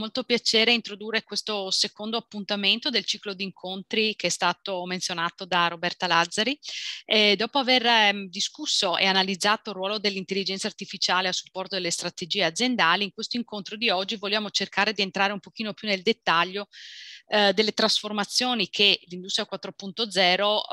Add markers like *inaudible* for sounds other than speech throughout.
molto piacere introdurre questo secondo appuntamento del ciclo di incontri che è stato menzionato da Roberta Lazzari. Eh, dopo aver eh, discusso e analizzato il ruolo dell'intelligenza artificiale a supporto delle strategie aziendali, in questo incontro di oggi vogliamo cercare di entrare un pochino più nel dettaglio eh, delle trasformazioni che l'industria 4.0 um,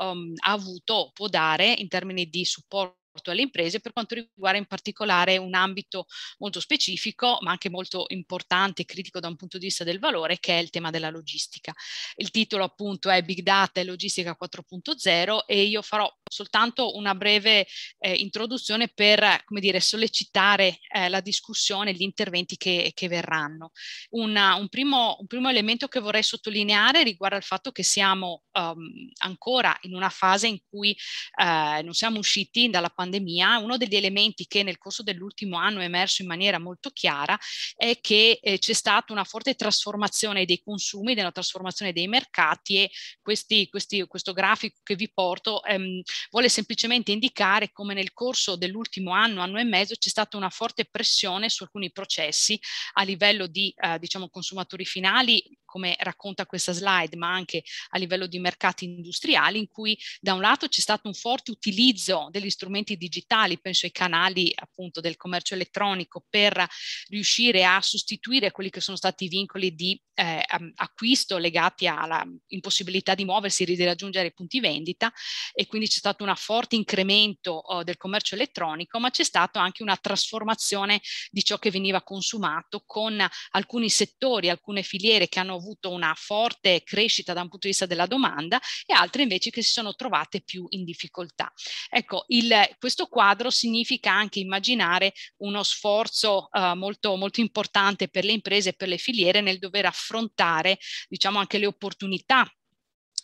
ehm, ha avuto, può dare in termini di supporto alle imprese per quanto riguarda in particolare un ambito molto specifico ma anche molto importante e critico da un punto di vista del valore che è il tema della logistica. Il titolo appunto è Big Data e Logistica 4.0 e io farò soltanto una breve eh, introduzione per come dire, sollecitare eh, la discussione e gli interventi che, che verranno. Una, un, primo, un, primo, elemento che vorrei sottolineare riguarda il fatto che siamo um, ancora in una fase in cui eh, non siamo usciti dalla pandemia pandemia, uno degli elementi che nel corso dell'ultimo anno è emerso in maniera molto chiara è che eh, c'è stata una forte trasformazione dei consumi, della trasformazione dei mercati e questi, questi, questo grafico che vi porto ehm, vuole semplicemente indicare come nel corso dell'ultimo anno, anno e mezzo, c'è stata una forte pressione su alcuni processi a livello di eh, diciamo, consumatori finali come racconta questa slide, ma anche a livello di mercati industriali, in cui da un lato c'è stato un forte utilizzo degli strumenti digitali, penso ai canali appunto del commercio elettronico, per riuscire a sostituire quelli che sono stati i vincoli di eh, acquisto legati alla impossibilità di muoversi, e di raggiungere i punti vendita e quindi c'è stato un forte incremento eh, del commercio elettronico, ma c'è stata anche una trasformazione di ciò che veniva consumato con alcuni settori, alcune filiere che hanno avuto una forte crescita da un punto di vista della domanda e altre invece che si sono trovate più in difficoltà. Ecco, il, questo quadro significa anche immaginare uno sforzo eh, molto, molto importante per le imprese e per le filiere nel dover affrontare diciamo anche le opportunità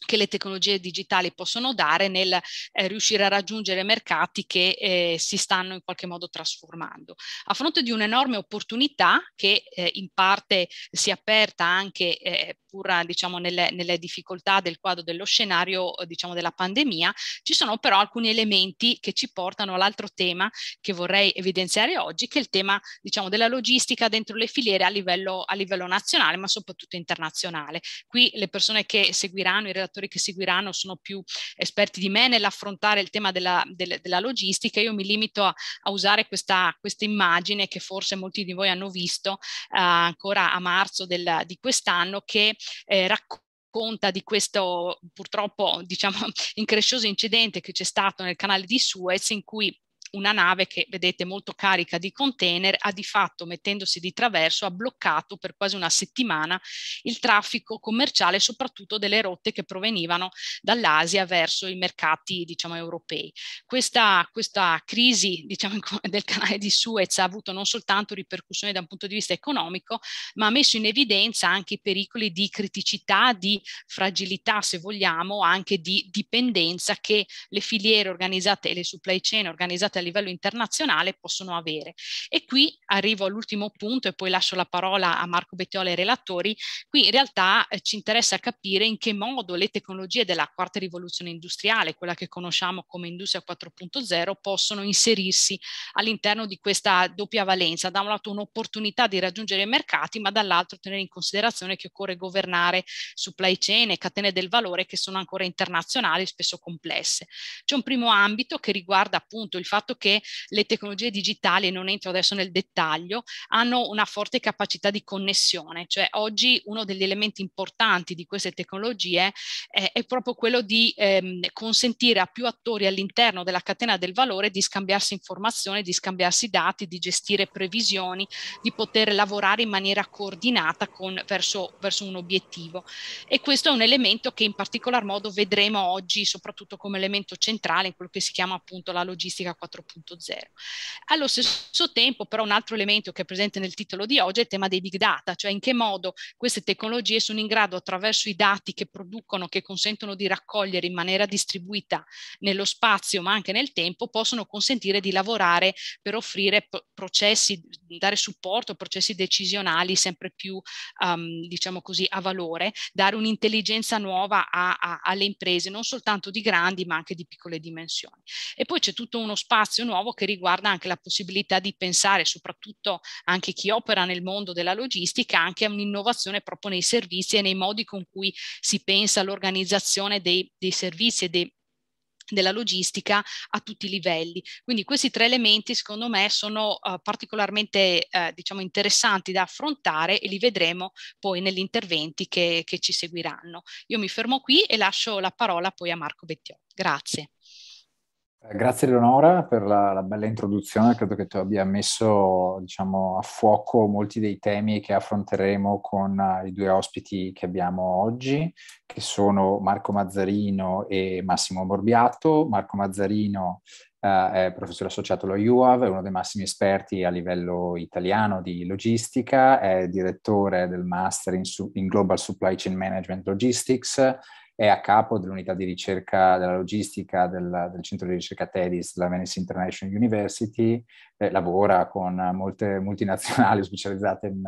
che le tecnologie digitali possono dare nel eh, riuscire a raggiungere mercati che eh, si stanno in qualche modo trasformando. A fronte di un'enorme opportunità che eh, in parte si è aperta anche eh, pur diciamo, nelle, nelle, difficoltà del quadro dello scenario diciamo, della pandemia, ci sono però alcuni elementi che ci portano all'altro tema che vorrei evidenziare oggi, che è il tema diciamo, della logistica dentro le filiere a livello, a livello nazionale ma soprattutto internazionale. Qui le persone che seguiranno in realtà relatori che seguiranno sono più esperti di me nell'affrontare il tema della, della, della logistica, io mi limito a, a usare questa, questa, immagine che forse molti di voi hanno visto eh, ancora a marzo del, di quest'anno che eh, racconta racconta di questo purtroppo diciamo *laughs* increscioso incidente che c'è stato nel canale di Suez in cui una nave che vedete molto carica di container ha di fatto mettendosi di traverso ha bloccato per quasi una settimana il traffico commerciale soprattutto delle rotte che provenivano dall'Asia verso i mercati diciamo europei. Questa, questa crisi diciamo, *laughs* del canale di Suez ha avuto non soltanto ripercussioni da un punto di vista economico ma ha messo in evidenza anche i pericoli di criticità, di fragilità se vogliamo, anche di dipendenza che le filiere organizzate e le supply chain organizzate livello internazionale possono avere. E qui arrivo all'ultimo punto e poi lascio la parola a Marco Bettiola e ai relatori. Qui in realtà eh, ci interessa capire in che modo le tecnologie della quarta rivoluzione industriale, quella che conosciamo come industria 4.0, possono inserirsi all'interno di questa doppia valenza. Da un lato un'opportunità di raggiungere i mercati, ma dall'altro tenere in considerazione che occorre governare supply chain e catene del valore che sono ancora internazionali e spesso complesse. C'è un primo ambito che riguarda appunto il fatto fatto che le tecnologie digitali, non entro adesso nel dettaglio, hanno una forte capacità di connessione, cioè oggi uno degli elementi importanti di queste tecnologie eh, è proprio quello di ehm, consentire a più attori all'interno della catena del valore di scambiarsi informazioni, di scambiarsi dati, di gestire previsioni, di poter lavorare in maniera coordinata con, verso, verso un obiettivo. E questo è un elemento che in particolar modo vedremo oggi soprattutto come elemento centrale in quello che si chiama appunto la logistica 4.0. Allo stesso tempo però un altro elemento che è presente nel titolo di oggi è il tema dei big data, cioè in che modo queste tecnologie sono in grado attraverso i dati che producono, che consentono di raccogliere in maniera distribuita nello spazio ma anche nel tempo, possono consentire di lavorare per offrire processi, dare supporto a processi decisionali sempre più, um, diciamo così, a valore, dare un'intelligenza nuova a, a, alle imprese, non soltanto di grandi ma anche di piccole dimensioni. E poi c'è tutto uno spazio spazio nuovo che riguarda anche la possibilità di pensare, soprattutto anche chi opera nel mondo della logistica, anche a un'innovazione proprio nei servizi e nei modi con cui si pensa all'organizzazione dei, dei servizi e dei, della logistica a tutti i livelli. Quindi questi tre elementi secondo me sono uh, particolarmente uh, diciamo interessanti da affrontare e li vedremo poi negli interventi che, che ci seguiranno. Io mi fermo qui e lascio la parola poi a Marco Bettiò. Grazie. Eh, grazie Leonora per la, la, bella introduzione, credo che tu abbia messo diciamo, a fuoco molti dei temi che affronteremo con uh, i due ospiti che abbiamo oggi, che sono Marco Mazzarino e Massimo Morbiato. Marco Mazzarino uh, è professore associato allo UAV, è uno dei massimi esperti a livello italiano di logistica, è direttore del Master in, su- in Global Supply Chain Management Logistics è a capo dell'unità di ricerca della logistica del, del centro di ricerca TEDIS della Venice International University, eh, lavora con molte multinazionali *laughs* specializzate in,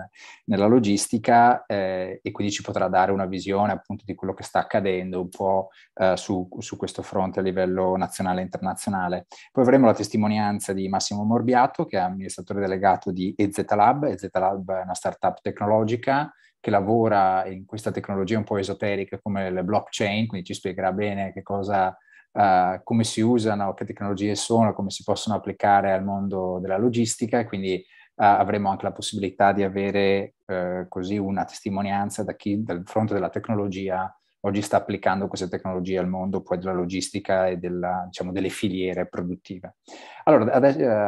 nella logistica eh, e quindi ci potrà dare una visione appunto di quello che sta accadendo un po' eh, su, su, questo fronte a livello nazionale e internazionale. Poi avremo la testimonianza di Massimo Morbiato che è amministratore delegato di EZ Lab, EZ Lab è una startup tecnologica che lavora in questa tecnologia un po' esoterica come le blockchain, quindi ci spiegherà bene che cosa, uh, come si usano, che tecnologie sono, come si possono applicare al mondo della logistica e quindi uh, avremo anche la possibilità di avere uh, così una testimonianza da chi dal fronte della tecnologia oggi sta applicando queste tecnologie al mondo poi della logistica e della, diciamo, delle filiere produttive. Allora,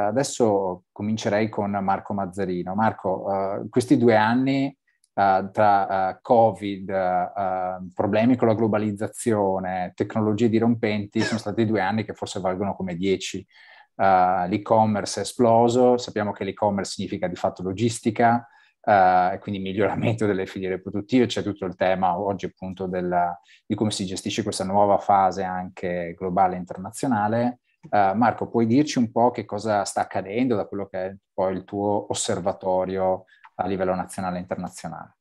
adesso comincerei con Marco Mazzarino. Marco, uh, questi due anni uh, tra uh, Covid, uh, problemi con la globalizzazione, tecnologie dirompenti, sono stati due anni che forse valgono come dieci. l'e-commerce è esploso, sappiamo che l'e-commerce significa di fatto logistica, Uh, quindi miglioramento delle filiere produttive, c'è tutto il tema oggi appunto della, di come si gestisce questa nuova fase anche globale e internazionale. Uh, Marco, puoi dirci un po' che cosa sta accadendo da quello che è poi il tuo osservatorio a livello nazionale e internazionale.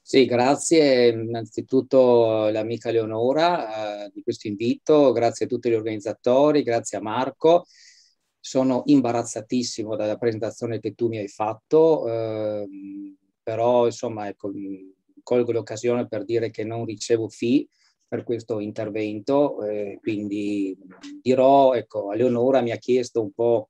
Sì, grazie innanzitutto all'amica Leonora eh, di questo invito, grazie a tutti gli organizzatori, grazie a Marco. Sono imbarazzatissimo dalla presentazione che tu mi hai fatto, eh, però insomma ecco, mm, colgo l'occasione per dire che non ricevo FI per questo intervento, eh, quindi dirò, ecco, a Leonora mi ha chiesto un po'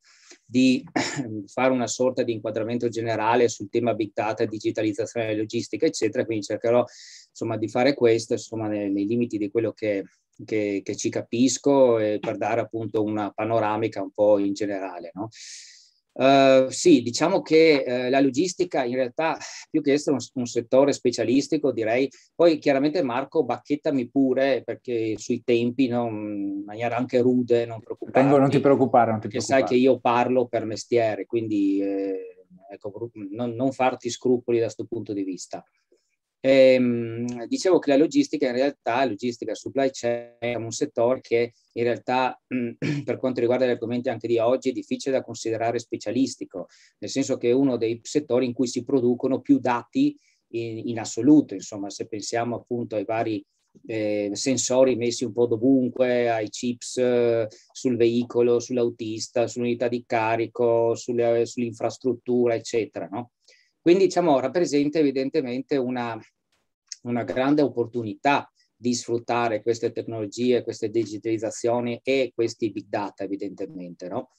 di *clears throat* fare una sorta di inquadramento generale sul tema big data, digitalizzazione logistica, eccetera, quindi cercherò insomma, di fare questo insomma, nei, nei limiti di quello che, che, che ci capisco e per dare appunto una panoramica un po' in generale. No? Eh, sì, diciamo che uh, la logistica in realtà più che essere un, un, settore specialistico direi, poi chiaramente Marco bacchettami pure perché sui tempi no, in maniera anche rude, non preoccuparti. Tengo, non ti preoccupare, non ti Perché sai che io parlo per mestiere, quindi eh, ecco, non, non farti scrupoli da questo punto di vista. Ehm, dicevo che la logistica in realtà, logistica supply chain, è un settore che in realtà mh, mm, *clears throat* per quanto riguarda gli argomenti anche di oggi è difficile da considerare specialistico, nel senso che è uno dei settori in cui si producono più dati in, in assoluto, insomma se pensiamo appunto ai vari eh, sensori messi un po' dovunque, ai chips eh, sul veicolo, sull'autista, sull'unità di carico, sulle, sull'infrastruttura, eccetera. No? Quindi diciamo rappresenta evidentemente una, una grande opportunità di sfruttare queste tecnologie, queste digitalizzazioni e questi big data evidentemente. No?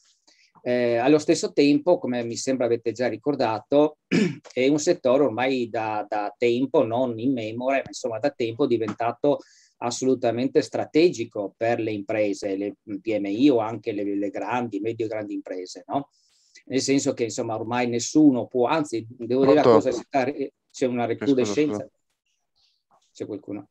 Eh, allo stesso tempo, come mi sembra avete già ricordato, *clears throat* è un settore ormai da, da tempo, non in memoria, ma insomma da tempo diventato assolutamente strategico per le imprese, le PMI o anche le, le grandi, medio grandi imprese, no? Nel senso che insomma ormai nessuno può, anzi devo Pronto. dire la cosa, c'è una recrudescenza c'è qualcuno.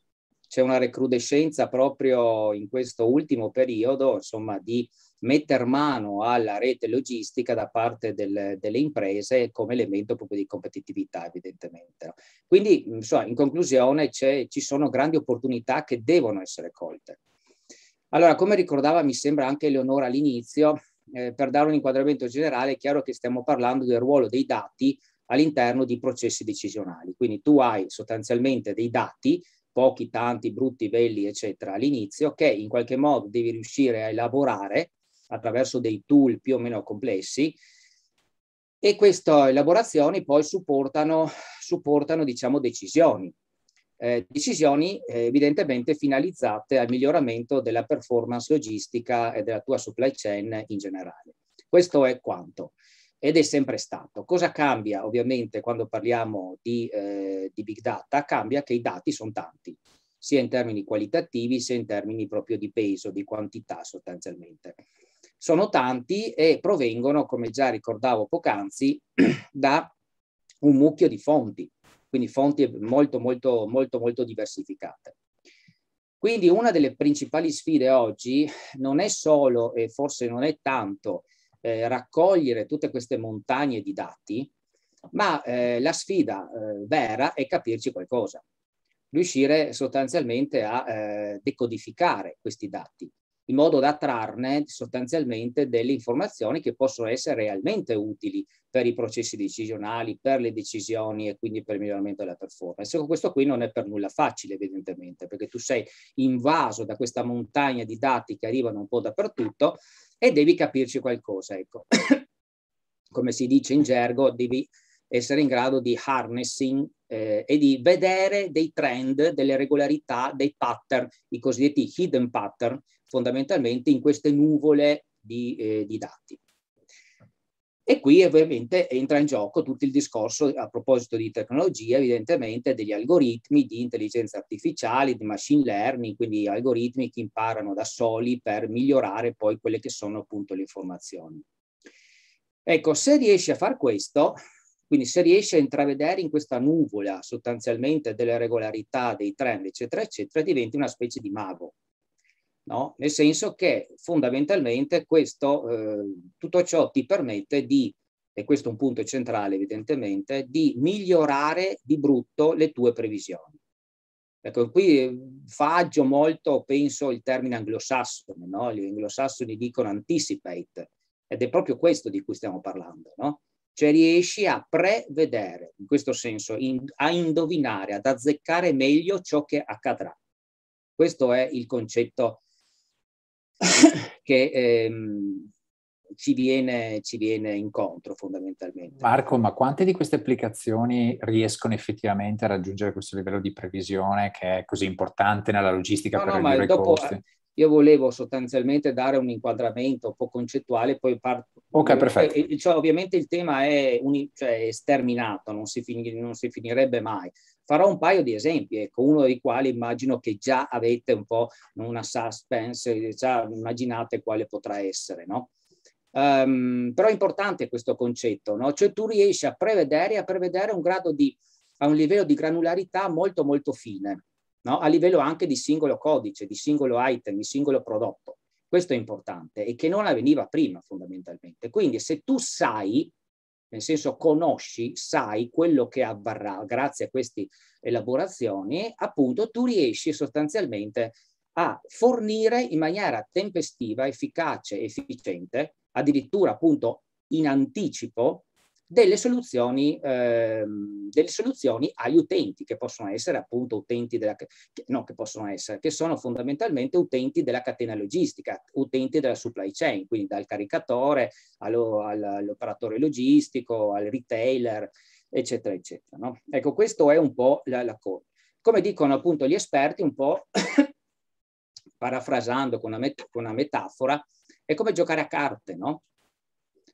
C'è una recrudescenza proprio in questo ultimo periodo, insomma, di mettere mano alla rete logistica da parte del, delle imprese come elemento proprio di competitività, evidentemente. Quindi, insomma, in conclusione, ci sono grandi opportunità che devono essere colte. Allora, come ricordava, mi sembra anche Eleonora all'inizio, eh, per dare un inquadramento generale, è chiaro che stiamo parlando del ruolo dei dati all'interno di processi decisionali. Quindi tu hai sostanzialmente dei dati, pochi, tanti, brutti, belli, eccetera, all'inizio, che in qualche modo devi riuscire a elaborare attraverso dei tool più o meno complessi e queste elaborazioni poi supportano, supportano diciamo, decisioni. Eh, decisioni eh, evidentemente finalizzate al miglioramento della performance logistica e della tua supply chain in generale. Questo è quanto ed è sempre stato. Cosa cambia ovviamente quando parliamo di, eh, di big data? Cambia che i dati sono tanti, sia in termini qualitativi sia in termini proprio di peso, di quantità sostanzialmente. Sono tanti e provengono, come già ricordavo poc'anzi, *clears throat* da un mucchio di fonti, quindi fonti molto, molto, molto, molto diversificate. Quindi una delle principali sfide oggi non è solo e forse non è tanto eh, raccogliere tutte queste montagne di dati, ma eh, la sfida eh, vera è capirci qualcosa, riuscire sostanzialmente a eh, decodificare questi dati, in modo da trarne sostanzialmente delle informazioni che possono essere realmente utili per i processi decisionali, per le decisioni e quindi per il miglioramento della performance. Ecco, questo qui non è per nulla facile evidentemente perché tu sei invaso da questa montagna di dati che arrivano un po' dappertutto e devi capirci qualcosa, ecco. *coughs* Come si dice in gergo, devi essere in grado di harnessing eh, e di vedere dei trend, delle regolarità, dei pattern, i cosiddetti hidden pattern, fondamentalmente in queste nuvole di, eh, di dati. E qui ovviamente entra in gioco tutto il discorso a proposito di tecnologia, evidentemente degli algoritmi di intelligenza artificiale, di machine learning, quindi algoritmi che imparano da soli per migliorare poi quelle che sono appunto le informazioni. Ecco, se riesci a far questo, quindi se riesci a intravedere in questa nuvola sostanzialmente delle regolarità, dei trend, eccetera, eccetera, diventi una specie di mago no? nel senso che fondamentalmente questo, eh, tutto ciò ti permette di, e questo è un punto centrale evidentemente, di migliorare di brutto le tue previsioni. Ecco, qui eh, faggio molto, penso, il termine anglosassone, no? gli anglosassoni dicono anticipate, ed è proprio questo di cui stiamo parlando, no? cioè riesci a prevedere, in questo senso, in, a indovinare, ad azzeccare meglio ciò che accadrà. Questo è il concetto *laughs* che ehm, ci, viene, ci, viene, incontro fondamentalmente. Marco, ma quante di queste applicazioni riescono effettivamente a raggiungere questo livello di previsione che è così importante nella logistica no, per no, ridurre i costi? Eh, io volevo sostanzialmente dare un inquadramento un po' concettuale, poi parto. Ok, eh, perfetto. Eh, cioè, ovviamente il tema è, cioè, sterminato, cioè, non, non si finirebbe mai Farò un paio di esempi, ecco, uno dei quali immagino che già avete un po' una suspense, già immaginate quale potrà essere, no? Um, però è importante questo concetto, no? Cioè tu riesci a prevedere, a prevedere un grado di, a un livello di granularità molto molto fine, no? A livello anche di singolo codice, di singolo item, di singolo prodotto. Questo è importante e che non avveniva prima fondamentalmente. Quindi se tu sai nel senso conosci, sai quello che avverrà grazie a queste elaborazioni, appunto tu riesci sostanzialmente a fornire in maniera tempestiva, efficace, efficiente, addirittura appunto in anticipo delle soluzioni, ehm, delle soluzioni agli utenti, che possono essere appunto utenti della, che, no, che possono essere, che sono fondamentalmente utenti della catena logistica, utenti della supply chain, quindi dal caricatore allo, all'operatore logistico, al retailer, eccetera, eccetera. No? Ecco, questo è un po' la, la cosa. Come dicono appunto gli esperti, un po' *coughs* parafrasando con una, met- con una metafora, è come giocare a carte, no?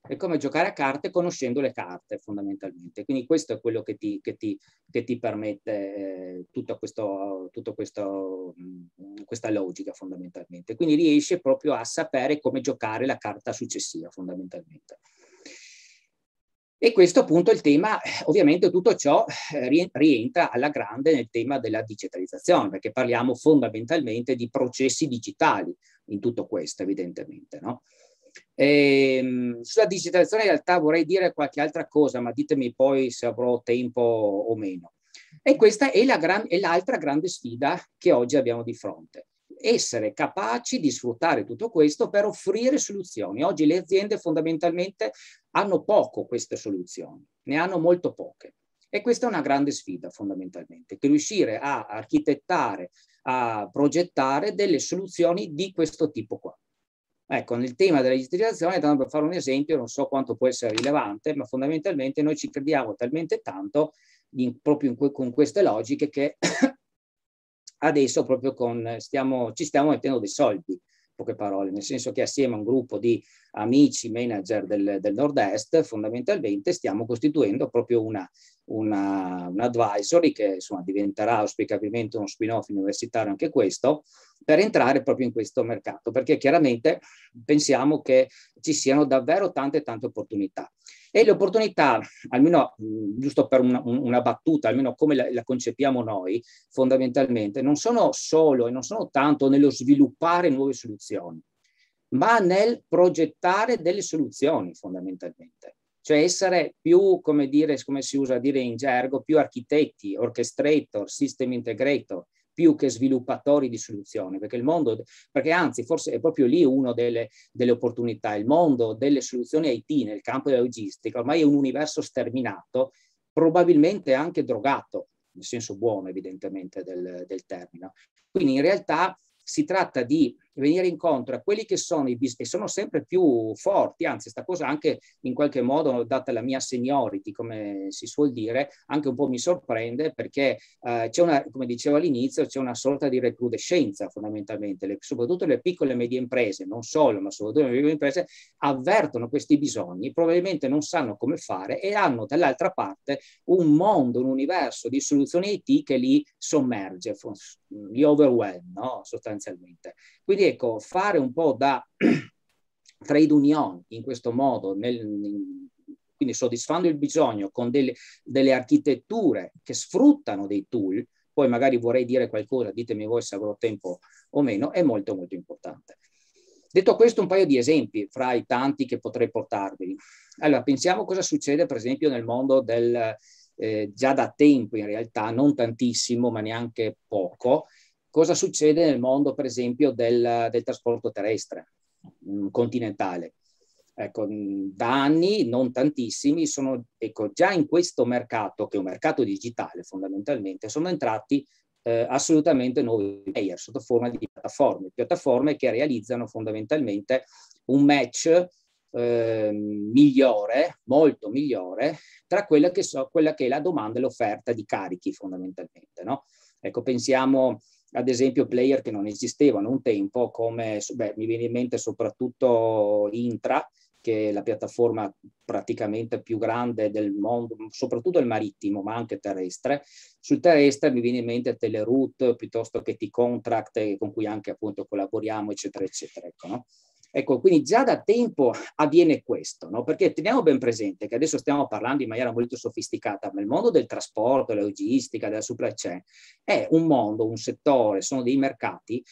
è come giocare a carte conoscendo le carte fondamentalmente. Quindi questo è quello che ti, che ti, che ti permette eh, tutta mm, questa logica fondamentalmente. Quindi riesce proprio a sapere come giocare la carta successiva fondamentalmente. E questo appunto è il tema, eh, ovviamente tutto ciò eh, rientra alla grande nel tema della digitalizzazione, perché parliamo fondamentalmente di processi digitali in tutto questo, evidentemente. No? E, ehm, sulla digitalizzazione in realtà vorrei dire qualche altra cosa, ma ditemi poi se avrò tempo o meno. E questa è, la gran, è l'altra grande sfida che oggi abbiamo di fronte. Essere capaci di sfruttare tutto questo per offrire soluzioni. Oggi le aziende fondamentalmente hanno poco queste soluzioni, ne hanno molto poche. E questa è una grande sfida fondamentalmente, che riuscire a architettare, a progettare delle soluzioni di questo tipo qua. Ecco, nel tema della digitalizzazione, tanto per fare un esempio, non so quanto può essere rilevante, ma fondamentalmente noi ci crediamo talmente tanto in, proprio in que, con queste logiche che *coughs* adesso proprio con, stiamo, ci stiamo mettendo dei soldi poche parole, nel senso che assieme a un gruppo di amici manager del, del nord-est fondamentalmente stiamo costituendo proprio una, una, un advisory che insomma, diventerà auspicabilmente uno spin-off universitario anche questo, per entrare proprio in questo mercato, perché chiaramente pensiamo che ci siano davvero tante tante opportunità. E le opportunità, almeno giusto per una, una, battuta, almeno come la, la concepiamo noi, fondamentalmente, non sono solo e non sono tanto nello sviluppare nuove soluzioni, ma nel progettare delle soluzioni fondamentalmente cioè essere più, come, dire, come si usa dire in gergo, più architetti, orchestrator, system integrator, più che sviluppatori di soluzioni, perché il mondo, perché anzi forse è proprio lì una delle, delle opportunità, il mondo delle soluzioni IT nel campo della logistica ormai è un universo sterminato, probabilmente anche drogato, nel senso buono evidentemente del, del termine. Quindi in realtà si tratta di venire incontro a quelli che sono i business, e sono sempre più forti, anzi sta cosa anche in qualche modo, data la mia seniority, come si suol dire, anche un po' mi sorprende perché eh, c'è una, come dicevo all'inizio, c'è una sorta di recrudescenza fondamentalmente, le, soprattutto le piccole e medie imprese, non solo, ma soprattutto le piccole imprese, avvertono questi bisogni, probabilmente non sanno come fare e hanno dall'altra parte un mondo, un universo di soluzioni IT che li sommerge, li overwhelm, no? sostanzialmente. Quindi quindi ecco, fare un po' da *clears throat* trade union in questo modo, nel, in, quindi soddisfando il bisogno con delle, delle, architetture che sfruttano dei tool, poi magari vorrei dire qualcosa, ditemi voi se avrò tempo o meno, è molto molto importante. Detto questo, un paio di esempi fra i tanti che potrei portarvi. Allora, pensiamo cosa succede per esempio nel mondo del, eh, già da tempo in realtà, non tantissimo ma neanche poco, cosa succede nel mondo, per esempio, del, del trasporto terrestre mh, mm, continentale. Ecco, mm, da anni, non tantissimi, sono ecco, già in questo mercato, che è un mercato digitale fondamentalmente, sono entrati eh, assolutamente nuovi player sotto forma di piattaforme, piattaforme che realizzano fondamentalmente un match eh, migliore, molto migliore, tra quella che, so, quella che è la domanda e l'offerta di carichi fondamentalmente. No? Ecco, pensiamo ad esempio player che non esistevano un tempo, come beh, mi viene in mente soprattutto Intra, che è la piattaforma praticamente più grande del mondo, soprattutto il marittimo, ma anche terrestre. Sul terrestre mi viene in mente Teleroute piuttosto che T-Contract, con cui anche appunto collaboriamo, eccetera, eccetera. Ecco, no? Ecco, quindi già da tempo avviene questo, no? perché teniamo ben presente che adesso stiamo parlando in maniera molto sofisticata, ma il mondo del trasporto, della logistica, della supply chain è un mondo, un settore, sono dei mercati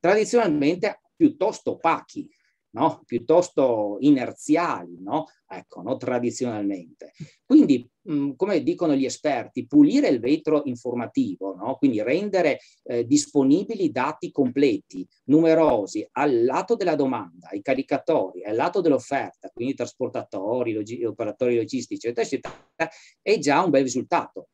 tradizionalmente piuttosto opachi, no? piuttosto inerziali, no? Ecco, no? tradizionalmente. Quindi, mh, come dicono gli esperti, pulire il vetro informativo, no? quindi rendere eh, disponibili dati completi, numerosi, al lato della domanda, i caricatori, al lato dell'offerta, quindi trasportatori, log operatori logistici, eccetera, eccetera, è già un bel risultato,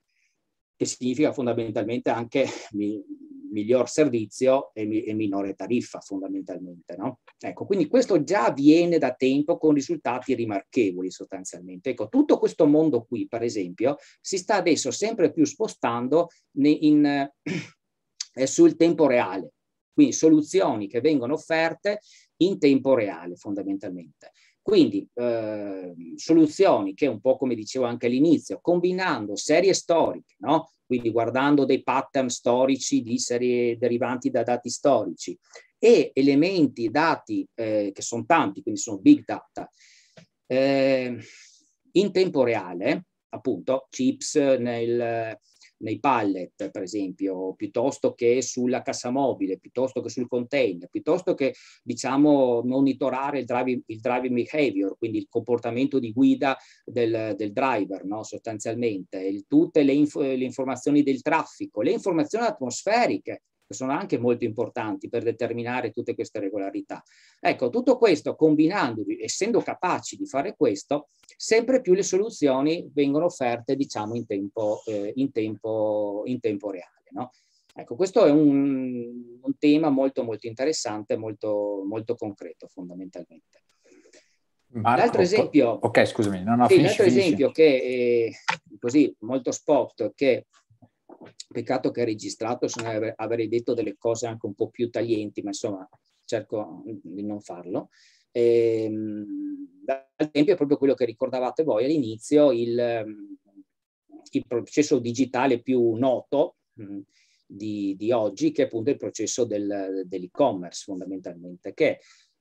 che significa fondamentalmente anche... Mi, miglior servizio e, mi, e minore tariffa fondamentalmente. No? Ecco, quindi questo già avviene da tempo con risultati rimarchevoli sostanzialmente. Ecco, tutto questo mondo qui, per esempio, si sta adesso sempre più spostando in, in, *clears throat* eh, sul tempo reale, quindi soluzioni che vengono offerte in tempo reale fondamentalmente. Quindi eh, soluzioni che un po' come dicevo anche all'inizio, combinando serie storiche, no? quindi guardando dei pattern storici di serie derivanti da dati storici e elementi dati eh, che sono tanti, quindi sono big data, eh, in tempo reale, appunto, chips nel, nei pallet, per esempio, piuttosto che sulla cassa mobile, piuttosto che sul container, piuttosto che, diciamo, monitorare il driving, il driving behavior, quindi il comportamento di guida del, del driver, no? sostanzialmente, il, tutte le, inf le informazioni del traffico, le informazioni atmosferiche, sono anche molto importanti per determinare tutte queste regolarità. Ecco, tutto questo combinandovi, essendo capaci di fare questo, sempre più le soluzioni vengono offerte, diciamo, in tempo, eh, in tempo, in tempo reale. No? Ecco, questo è un, un, tema molto, molto interessante, molto, molto concreto fondamentalmente. Mm. l'altro esempio, po- okay, scusami, no, no, sì, finisci, esempio che è eh, così molto spot che Peccato che è registrato, se ne avrei detto delle cose anche un po' più taglienti, ma insomma cerco mm, di non farlo. Ehm, Ad esempio, è proprio quello che ricordavate voi all'inizio, il, mm, il, processo digitale più noto mm, di, di, oggi, che è appunto il processo del, dell'e-commerce fondamentalmente, che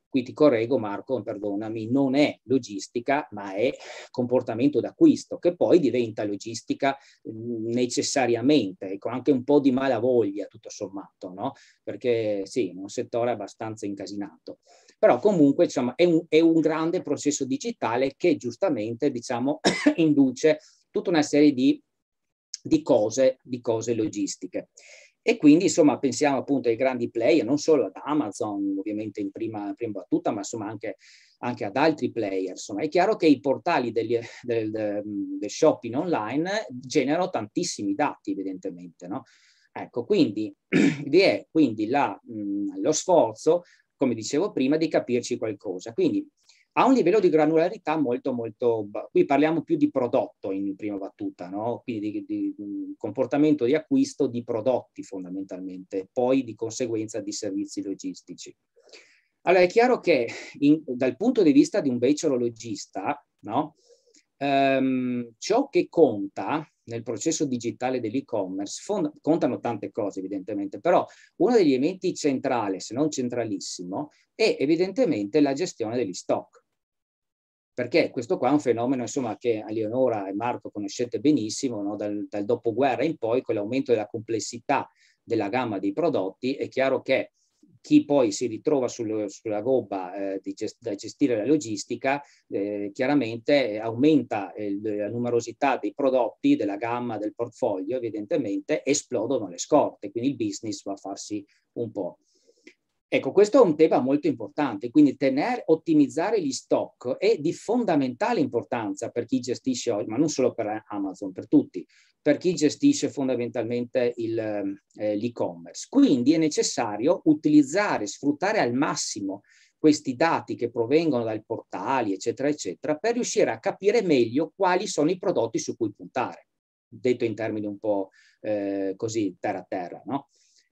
Qui ti correggo Marco, perdonami, non è logistica, ma è comportamento d'acquisto, che poi diventa logistica mm, necessariamente, con ecco, anche un po' di malavoglia tutto sommato, no? Perché sì, un settore abbastanza incasinato. Però comunque diciamo, è, un, è un grande processo digitale che giustamente diciamo, *coughs* induce tutta una serie di di cose, di cose logistiche. E quindi insomma pensiamo appunto ai grandi player, non solo ad Amazon ovviamente in prima, prima battuta, ma insomma anche, anche, ad altri player. Insomma è chiaro che i portali degli, del, del, shopping online generano tantissimi dati evidentemente. No? Ecco, quindi *clears throat* vi è quindi la, mh, lo sforzo, come dicevo prima, di capirci qualcosa. Quindi ha un livello di granularità molto, molto... Qui parliamo più di prodotto in prima battuta, no? quindi di, di comportamento di acquisto di prodotti fondamentalmente, poi di conseguenza di servizi logistici. Allora è chiaro che in, dal punto di vista di un becero logista, no? Um, ciò che conta nel processo digitale dell'e-commerce, contano tante cose evidentemente, però uno degli elementi centrali, se non centralissimo, è evidentemente la gestione degli stock perché questo qua è un fenomeno insomma, che Leonora e Marco conoscete benissimo no? dal, dal, dopoguerra in poi con l'aumento della complessità della gamma dei prodotti è chiaro che chi poi si ritrova sul, sulla gobba eh, gest da gestire la logistica eh, chiaramente aumenta il, la numerosità dei prodotti, della gamma, del portfolio evidentemente esplodono le scorte, quindi il business va a farsi un po' Ecco, questo è un tema molto importante, quindi tenere, ottimizzare gli stock è di fondamentale importanza per chi gestisce ma non solo per Amazon, per tutti, per chi gestisce fondamentalmente il, eh, l'e-commerce. Quindi è necessario utilizzare, sfruttare al massimo questi dati che provengono dai portali, eccetera, eccetera, per riuscire a capire meglio quali sono i prodotti su cui puntare, detto in termini un po' eh, così terra a terra, no?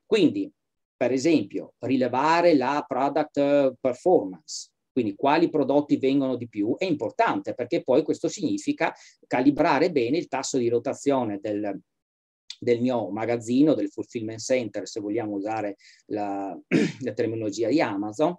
Quindi per esempio, rilevare la product eh, performance, quindi quali prodotti vengono di più, è importante perché poi questo significa calibrare bene il tasso di rotazione del, del mio magazzino, del fulfillment center, se vogliamo usare la, *clears throat* la terminologia di Amazon,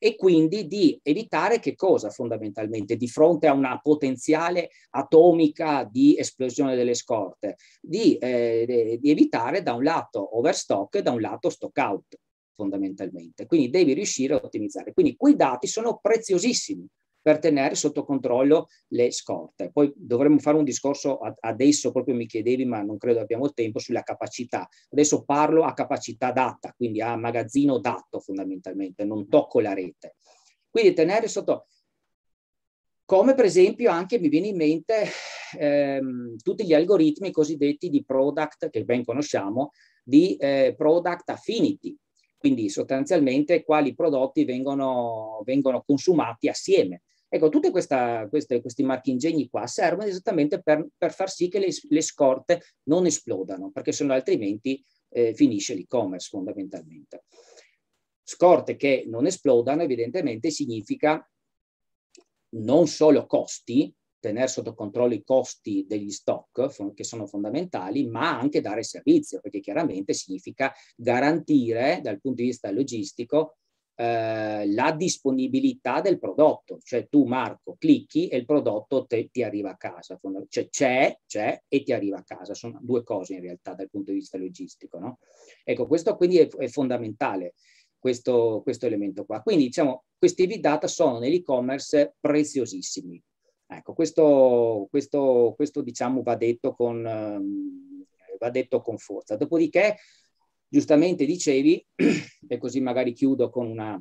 e quindi di evitare che cosa fondamentalmente di fronte a una potenziale atomica di esplosione delle scorte, di, eh, di evitare da un lato overstock e da un lato stock out fondamentalmente. Quindi devi riuscire a ottimizzare. Quindi quei dati sono preziosissimi per tenere sotto controllo le scorte. Poi dovremmo fare un discorso adesso, proprio mi chiedevi, ma non credo abbiamo il tempo, sulla capacità. Adesso parlo a capacità data, quindi a magazzino dato fondamentalmente, non tocco la rete. Quindi tenere sotto... Come per esempio anche mi viene in mente ehm, tutti gli algoritmi cosiddetti di product, che ben conosciamo, di eh, product affinity, quindi sostanzialmente quali prodotti vengono, vengono consumati assieme. Ecco, tutti questi marchingegni qua servono esattamente per, per far sì che le, le, scorte non esplodano, perché se no altrimenti eh, finisce l'e-commerce fondamentalmente. Scorte che non esplodano evidentemente significa non solo costi, tenere sotto controllo i costi degli stock che sono fondamentali, ma anche dare servizio, perché chiaramente significa garantire dal punto di vista logistico eh, la disponibilità del prodotto, cioè tu Marco clicchi e il prodotto te, ti arriva a casa, cioè c'è, c'è e ti arriva a casa, sono due cose in realtà dal punto di vista logistico, no? Ecco, questo quindi è, è fondamentale, questo, questo, elemento qua. Quindi diciamo, questi big data sono nell'e-commerce preziosissimi. Ecco, questo, questo, questo diciamo va detto con, ehm, va detto con forza. Dopodiché giustamente dicevi, *clears throat* e così magari chiudo con una,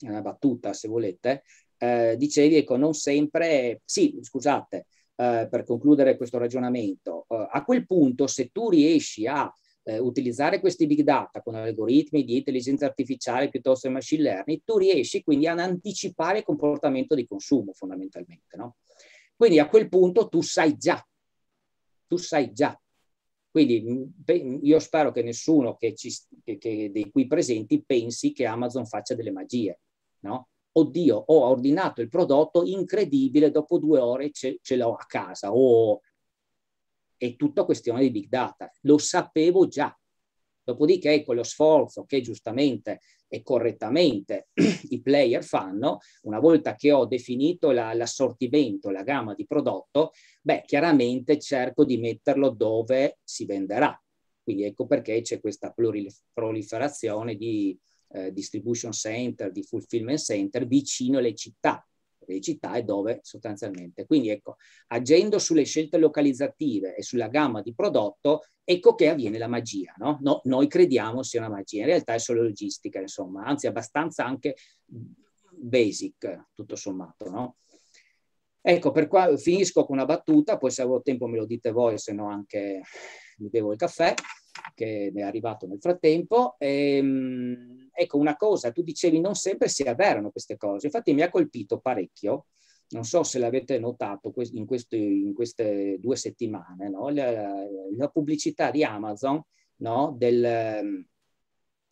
una battuta se volete, eh, dicevi ecco non sempre, sì scusate, eh, per concludere questo ragionamento, eh, a quel punto se tu riesci a eh, utilizzare questi big data con algoritmi di intelligenza artificiale piuttosto che machine learning, tu riesci quindi ad anticipare il comportamento di consumo fondamentalmente, no? Quindi a quel punto tu sai già, tu sai già quindi mm, mm, io spero che nessuno che ci, che, che dei qui presenti pensi che Amazon faccia delle magie, no? Oddio, ho ordinato il prodotto, incredibile, dopo due ore ce, ce l'ho a casa. Oh, è tutta questione di big data, lo sapevo già. Dopodiché quello sforzo che giustamente e correttamente *clears throat* i player fanno, una volta che ho definito la, l'assortimento, la gamma di prodotto, beh, chiaramente cerco di metterlo dove si venderà. Quindi ecco perché c'è questa proliferazione di eh, distribution center, di fulfillment center vicino alle città, città e dove sostanzialmente. Quindi ecco, agendo sulle scelte localizzative e sulla gamma di prodotto, ecco che avviene la magia, no? no noi crediamo sia una magia, in realtà è solo logistica, insomma, anzi abbastanza anche basic, tutto sommato, no? Ecco, per qua finisco con una battuta, poi se avevo tempo me lo dite voi, se no anche mi bevo il caffè che è arrivato nel frattempo. E, ehm, ecco una cosa, tu dicevi non sempre si avverano queste cose, infatti mi ha colpito parecchio, non so se l'avete notato in, queste, in queste due settimane, no? la, la, pubblicità di Amazon no? del,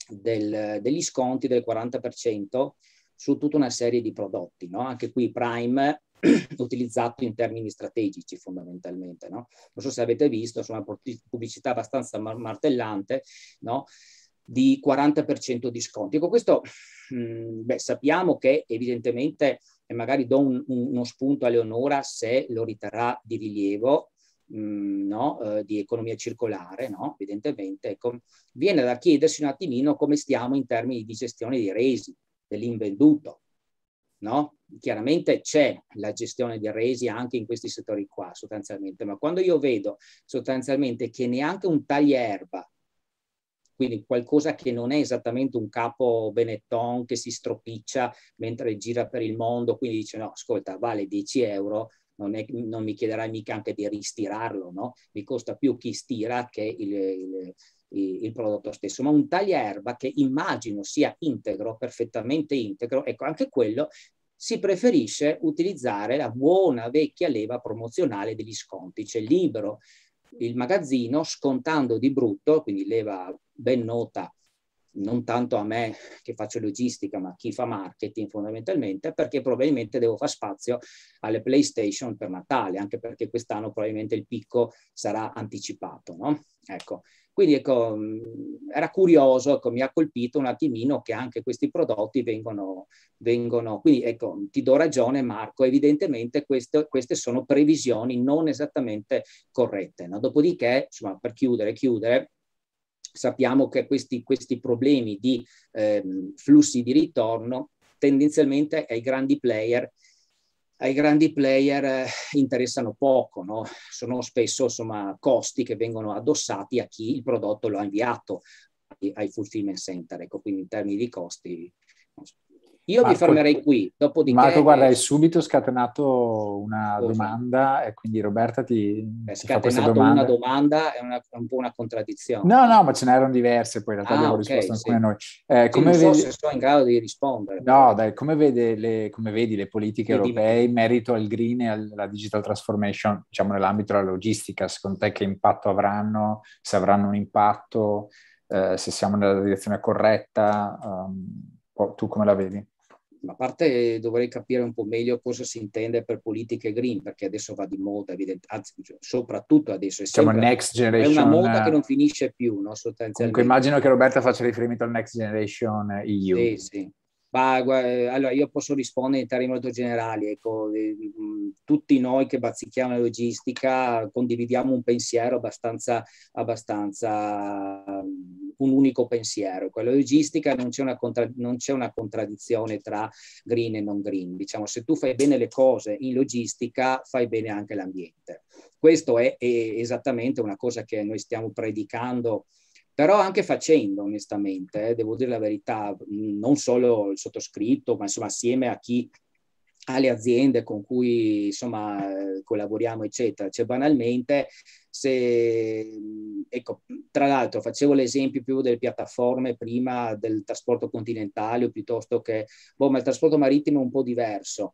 del, degli sconti del 40% su tutta una serie di prodotti, no? anche qui Prime *clears throat* utilizzato in termini strategici fondamentalmente. No? Non so se avete visto, insomma, pubblicità abbastanza mar martellante, no? di 40% di sconti. Ecco, questo mh, mm, beh, sappiamo che evidentemente, e magari do un, un, uno spunto a Leonora se lo riterrà di rilievo, mh, mm, no? eh, di economia circolare, no? evidentemente, ecco, viene da chiedersi un attimino come stiamo in termini di gestione dei resi, dell'invenduto, no? chiaramente c'è la gestione di resi anche in questi settori qua sostanzialmente, ma quando io vedo sostanzialmente che neanche un taglierba, quindi qualcosa che non è esattamente un capo Benetton che si stropiccia mentre gira per il mondo, quindi dice no, ascolta, vale 10 euro, non, è, non mi chiederai mica anche di ristirarlo, no? Mi costa più chi stira che il, il il prodotto stesso, ma un taglierba che immagino sia integro, perfettamente integro, ecco anche quello si preferisce utilizzare la buona vecchia leva promozionale degli sconti. C'è il libro, il magazzino, scontando di brutto, quindi leva ben nota non tanto a me che faccio logistica, ma a chi fa marketing fondamentalmente, perché probabilmente devo fare spazio alle PlayStation per Natale, anche perché quest'anno probabilmente il picco sarà anticipato. No? Ecco, quindi ecco, mm, era curioso, ecco, mi ha colpito un attimino che anche questi prodotti vengono, vengono. quindi ecco, ti do ragione Marco, evidentemente questo, queste sono previsioni non esattamente corrette. No? Dopodiché, insomma, per chiudere, chiudere, sappiamo che questi, questi problemi di eh, flussi di ritorno tendenzialmente ai grandi player ai grandi player eh, interessano poco, no? sono spesso insomma, costi che vengono addossati a chi il prodotto lo ha inviato ai, fulfillment center, ecco, quindi in termini di costi. So. Io Marco, mi fermerei qui, dopodiché... Marco, guarda, hai eh, subito scatenato una cosa? domanda e quindi Roberta ti, è ti fa questa domanda. una domanda è, una, un po' una contraddizione. No, no, ma ce n'erano diverse, poi in realtà ah, abbiamo okay, risposto alcune sì. noi. Eh, come non vedi... so se sono in grado di rispondere. No, dai, come, le, come vedi le politiche vedi europee in merito al green e alla digital transformation, diciamo nell'ambito della logistica, secondo te che impatto avranno, se avranno un impatto, eh, se siamo nella direzione corretta? Um, tu come la vedi? ma a parte dovrei capire un po' meglio cosa si intende per politiche green, perché adesso va di moda, evidente, anzi, cioè, soprattutto adesso. È, next generation, è una moda eh. che non finisce più, no, sostanzialmente. Comunque immagino che Roberta faccia riferimento al Next Generation EU. Sì, sì. Ma, eh, allora, io posso rispondere in termini molto generali. Ecco, eh, tutti noi che bazzichiamo la logistica condividiamo un pensiero abbastanza, abbastanza un unico pensiero. Con la logistica non c'è, una, contra, non c'è una contraddizione tra green e non green. Diciamo, se tu fai bene le cose in logistica, fai bene anche l'ambiente. Questo è, è esattamente una cosa che noi stiamo predicando però anche facendo onestamente, eh, devo dire la verità, non solo il sottoscritto, ma insomma assieme a chi ha le aziende con cui insomma collaboriamo eccetera, cioè banalmente se, ecco, tra l'altro facevo l'esempio più delle piattaforme prima del trasporto continentale o piuttosto che, boh, ma il trasporto marittimo è un po' diverso.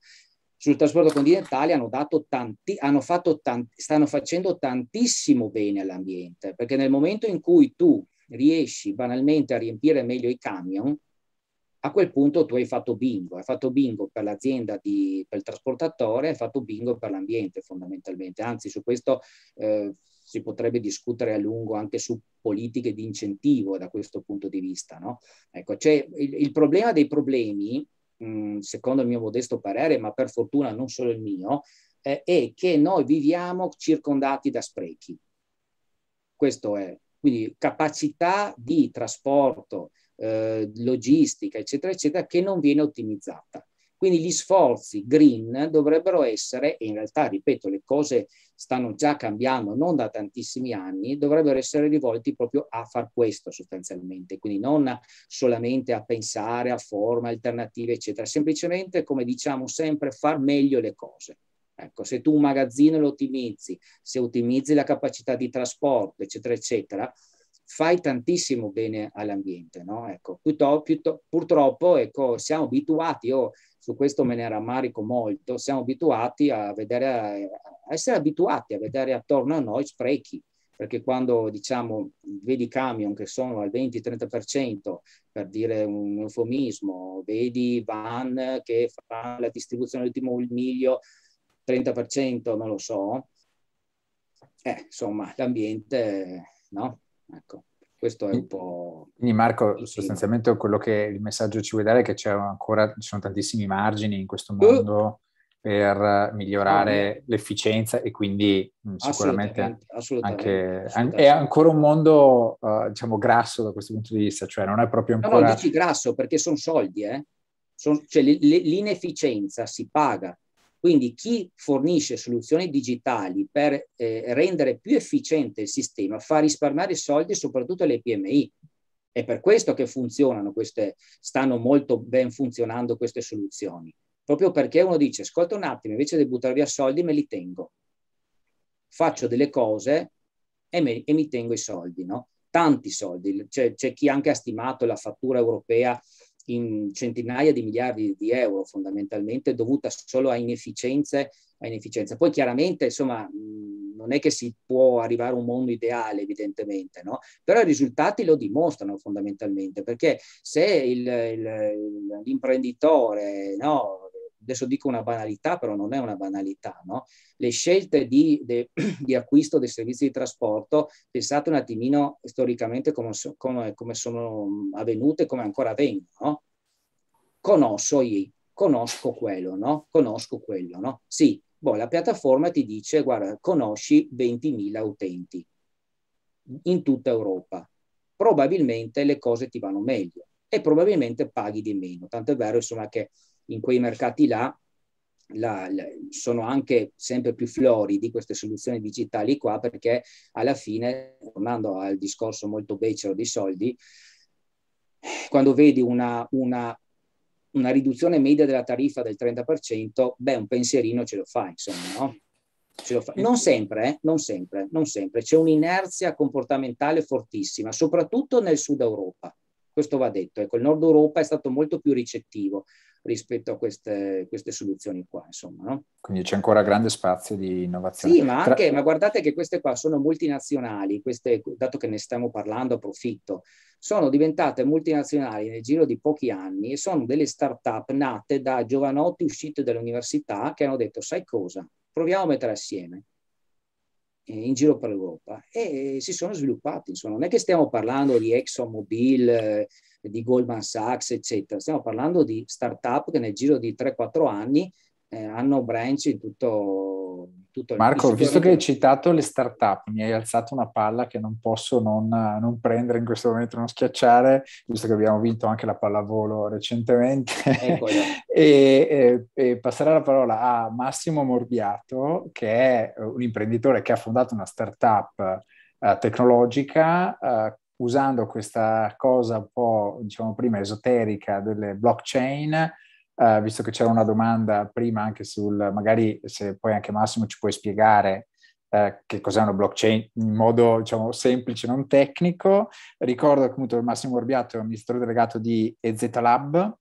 Sul trasporto continentale hanno dato tanti, hanno fatto tanti, stanno facendo tantissimo bene all'ambiente, perché nel momento in cui tu riesci banalmente a riempire meglio i camion, a quel punto tu hai fatto bingo, hai fatto bingo per l'azienda, di, per il trasportatore, hai fatto bingo per l'ambiente fondamentalmente. Anzi, su questo eh, si potrebbe discutere a lungo anche su politiche di incentivo da questo punto di vista. No? Ecco, cioè, il, il, problema dei problemi, mh, secondo il mio modesto parere, ma per fortuna non solo il mio, eh, è che noi viviamo circondati da sprechi. Questo è. Quindi capacità di trasporto, eh, logistica, eccetera, eccetera, che non viene ottimizzata. Quindi gli sforzi green dovrebbero essere, e in realtà, ripeto, le cose stanno già cambiando non da tantissimi anni, dovrebbero essere rivolti proprio a far questo sostanzialmente, quindi non solamente a pensare a forme alternative, eccetera, semplicemente, come diciamo sempre, far meglio le cose. Ecco, se tu un magazzino lo ottimizzi, se ottimizzi la capacità di trasporto, eccetera, eccetera, fai tantissimo bene all'ambiente, no? Ecco, purtroppo, ecco, siamo abituati, io oh, su questo me ne rammarico molto, siamo abituati a, vedere, a essere abituati a vedere attorno a noi sprechi, perché quando diciamo vedi camion che sono al 20-30% per dire un eufemismo, vedi van che fa la distribuzione all'ultimo miglio 30%, non lo so, eh, insomma l'ambiente no? Ecco. Questo è un po'. Quindi, Marco, sostanzialmente quello che il messaggio ci vuoi dare è che c'è ancora, ci sono tantissimi margini in questo uh! mondo per migliorare ah, l'efficienza e quindi sicuramente assolutamente, assolutamente, anche, assolutamente. è ancora un mondo uh, diciamo grasso da questo punto di vista, cioè non è proprio ancora... No, no dici grasso perché sono soldi, eh? Son, cioè, l'inefficienza si paga, quindi chi fornisce soluzioni digitali per eh, rendere più efficiente il sistema fa risparmiare soldi soprattutto alle PMI. È per questo che funzionano queste, stanno molto ben funzionando queste soluzioni. Proprio perché uno dice, ascolta un attimo, invece di buttare via soldi me li tengo. Faccio delle cose e, me, e mi tengo i soldi, no? Tanti soldi. C'è, c'è chi anche ha stimato la fattura europea in centinaia di miliardi di euro fondamentalmente dovuta solo a inefficienze, a inefficienze. Poi chiaramente insomma non è che si può arrivare a un mondo ideale evidentemente, no? però i risultati lo dimostrano fondamentalmente perché se il, il, l'imprenditore no, adesso dico una banalità, però non è una banalità, no? Le scelte di, de, *clears throat* di acquisto dei servizi di trasporto, pensate un attimino storicamente come, come, come sono avvenute, come ancora avvengono, Conosco io, conosco quello, no? Conosco quello, no? Sì, boh, la piattaforma ti dice, guarda, conosci 20.000 utenti in tutta Europa. Probabilmente le cose ti vanno meglio e probabilmente paghi di meno. Tanto è vero, insomma, che in quei mercati là la, la, sono anche sempre più floridi queste soluzioni digitali qua perché alla fine, tornando al discorso molto becero dei soldi, quando vedi una, una, una riduzione media della tariffa del 30%, beh, un pensierino ce lo fa, insomma, no? Non sempre, eh? non sempre, non sempre. C'è un'inerzia comportamentale fortissima, soprattutto nel sud Europa. Questo va detto. Ecco, il nord Europa è stato molto più ricettivo rispetto a queste, queste soluzioni qua, insomma. No? Quindi c'è ancora grande spazio di innovazione. Sì, ma, anche, Tra... ma guardate che queste qua sono multinazionali, queste, dato che ne stiamo parlando, approfitto, sono diventate multinazionali nel giro di pochi anni e sono delle start-up nate da giovanotti usciti dall'università che hanno detto, sai cosa, proviamo a mettere assieme in giro per l'Europa e si sono sviluppati. Insomma, non è che stiamo parlando di ExxonMobil, eh, di Goldman Sachs, eccetera. Stiamo parlando di startup che nel giro di 3-4 anni eh, hanno branch in tutto, in tutto Marco, il Marco, visto che hai citato le startup, mi hai alzato una palla che non posso non, non, prendere in questo momento, non schiacciare, visto che abbiamo vinto anche la pallavolo recentemente. *laughs* e, e, e passerà la parola a Massimo Morbiato, che è un imprenditore che ha fondato una startup. Eh, tecnologica eh, usando questa cosa un po', diciamo prima, esoterica delle blockchain, eh, visto che c'era una domanda prima anche sul, magari se poi anche Massimo ci puoi spiegare eh, che cos'è una blockchain in modo diciamo, semplice, non tecnico. Ricordo appunto che Massimo Orbiato, amministratore delegato di EZ Lab,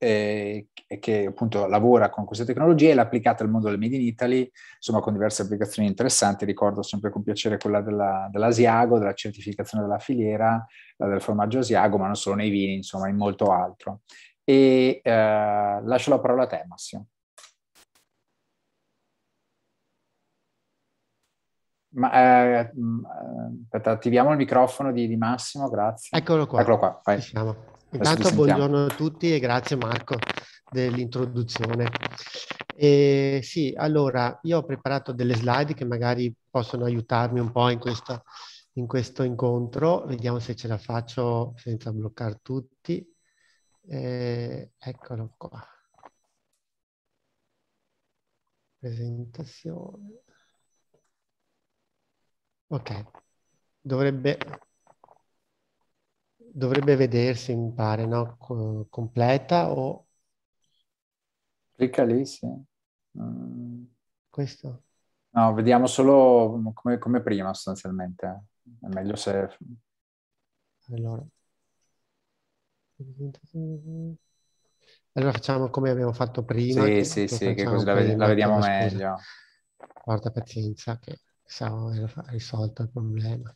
eh, che appunto lavora con queste tecnologie e l'ha applicata al mondo del Made in Italy, insomma con diverse applicazioni interessanti, ricordo sempre con piacere quella della, dell'Asiago, della certificazione della filiera, del formaggio Asiago, ma non solo nei vini, insomma in molto altro. E eh, lascio la parola a te Massimo. Ma, eh, mm, eh aspetta, attiviamo il microfono di, di Massimo, grazie. Eccolo qua. Eccolo qua, vai. Diciamo. Intanto buongiorno a tutti e grazie Marco dell'introduzione. Eh, sì, allora io ho preparato delle slide che magari possono aiutarmi un po' in, questa, in questo incontro. Vediamo se ce la faccio senza bloccare tutti. Eh, eccolo qua. Presentazione. Ok, dovrebbe dovrebbe vedersi, mi pare, no? Co completa o... Clicca lì, sì. Mm. Questo? No, vediamo solo come, come prima sostanzialmente. È meglio se... Allora. allora facciamo come abbiamo fatto prima. Sì, sì, sì, che così la, prima, la vediamo meglio. Scusa. Guarda pazienza che stavo risolto il problema.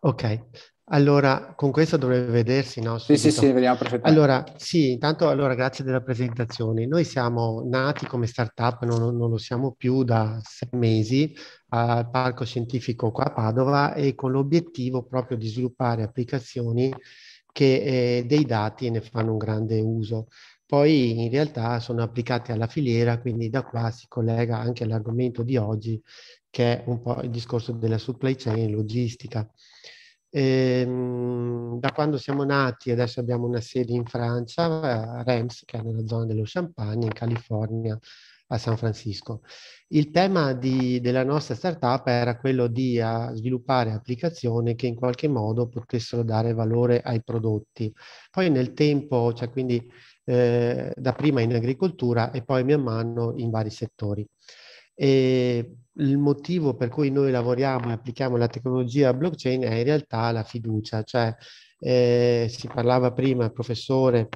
Ok, allora con questo dovrebbe vedersi, no? Subito. Sì, sì, sì, vediamo perfettamente. Allora, sì, intanto allora, grazie della presentazione. Noi siamo nati come startup, non, non lo siamo più da sei mesi al Parco Scientifico qua a Padova e con l'obiettivo proprio di sviluppare applicazioni che eh, dei dati ne fanno un grande uso poi in realtà sono applicate alla filiera, quindi da qua si collega anche all'argomento di oggi che è un po' il discorso della supply chain logistica. E, ehm, da quando siamo nati, adesso abbiamo una sede in Francia, a REMS, che è nella zona dello Champagne, in California, a San Francisco. Il tema di, della nostra startup era quello di a, sviluppare applicazioni che in qualche modo potessero dare valore ai prodotti. Poi nel tempo, cioè quindi eh, da prima in agricoltura e poi man mano in vari settori. E il motivo per cui noi lavoriamo e applichiamo la tecnologia blockchain è in realtà la fiducia, cioè eh, si parlava prima, il professore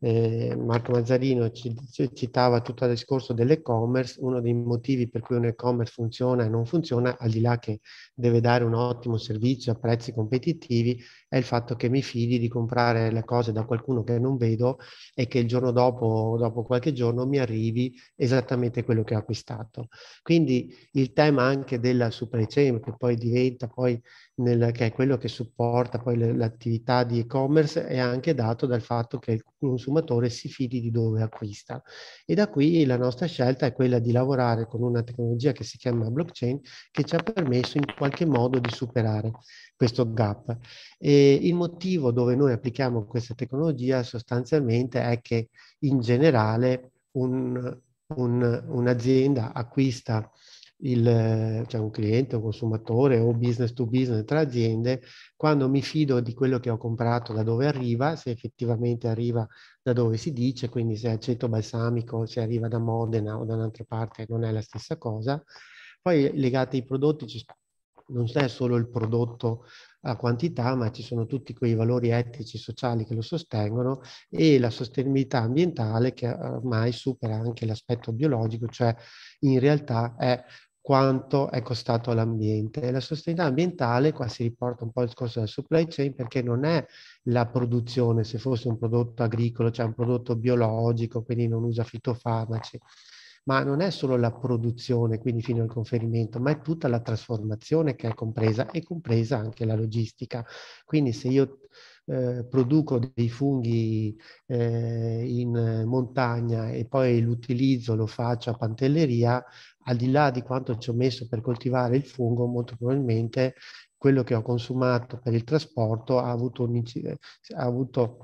eh, Marco Mazzarino ci, citava tutto il discorso dell'e-commerce, uno dei motivi per cui un e-commerce funziona e non funziona, al di là che deve dare un ottimo servizio a prezzi competitivi, è il fatto che mi fidi di comprare le cose da qualcuno che non vedo e che il giorno dopo, dopo qualche giorno, mi arrivi esattamente quello che ho acquistato. Quindi il tema anche della supply chain, che poi diventa poi nel, che è quello che supporta poi l'attività di e-commerce, è anche dato dal fatto che il consumatore consumatore si fidi di dove acquista. E da qui la nostra scelta è quella di lavorare con una tecnologia che si chiama blockchain che ci ha permesso in qualche modo di superare questo gap. E il motivo dove noi applichiamo questa tecnologia sostanzialmente è che in generale un, un, un'azienda acquista il, cioè un cliente o consumatore o business to business tra aziende, quando mi fido di quello che ho comprato, da dove arriva, se effettivamente arriva da dove si dice, quindi se è aceto balsamico, se arriva da Modena o da un'altra parte non è la stessa cosa. Poi legate ai prodotti non c'è solo il prodotto a quantità, ma ci sono tutti quei valori etici e sociali che lo sostengono e la sostenibilità ambientale che eh, ormai supera anche l'aspetto biologico, cioè in realtà è quanto è costato l'ambiente. la sostenibilità ambientale, qua si riporta un po' il discorso della supply chain, perché non è la produzione, se fosse un prodotto agricolo, cioè un prodotto biologico, quindi non usa fitofarmaci, ma non è solo la produzione, quindi fino al conferimento, ma è tutta la trasformazione che è compresa e compresa anche la logistica. Quindi se io eh, produco dei funghi eh, in eh, montagna e poi l'utilizzo lo faccio a pantelleria, al di là di quanto ci ho messo per coltivare il fungo, molto probabilmente quello che ho consumato per il trasporto ha avuto un, ha avuto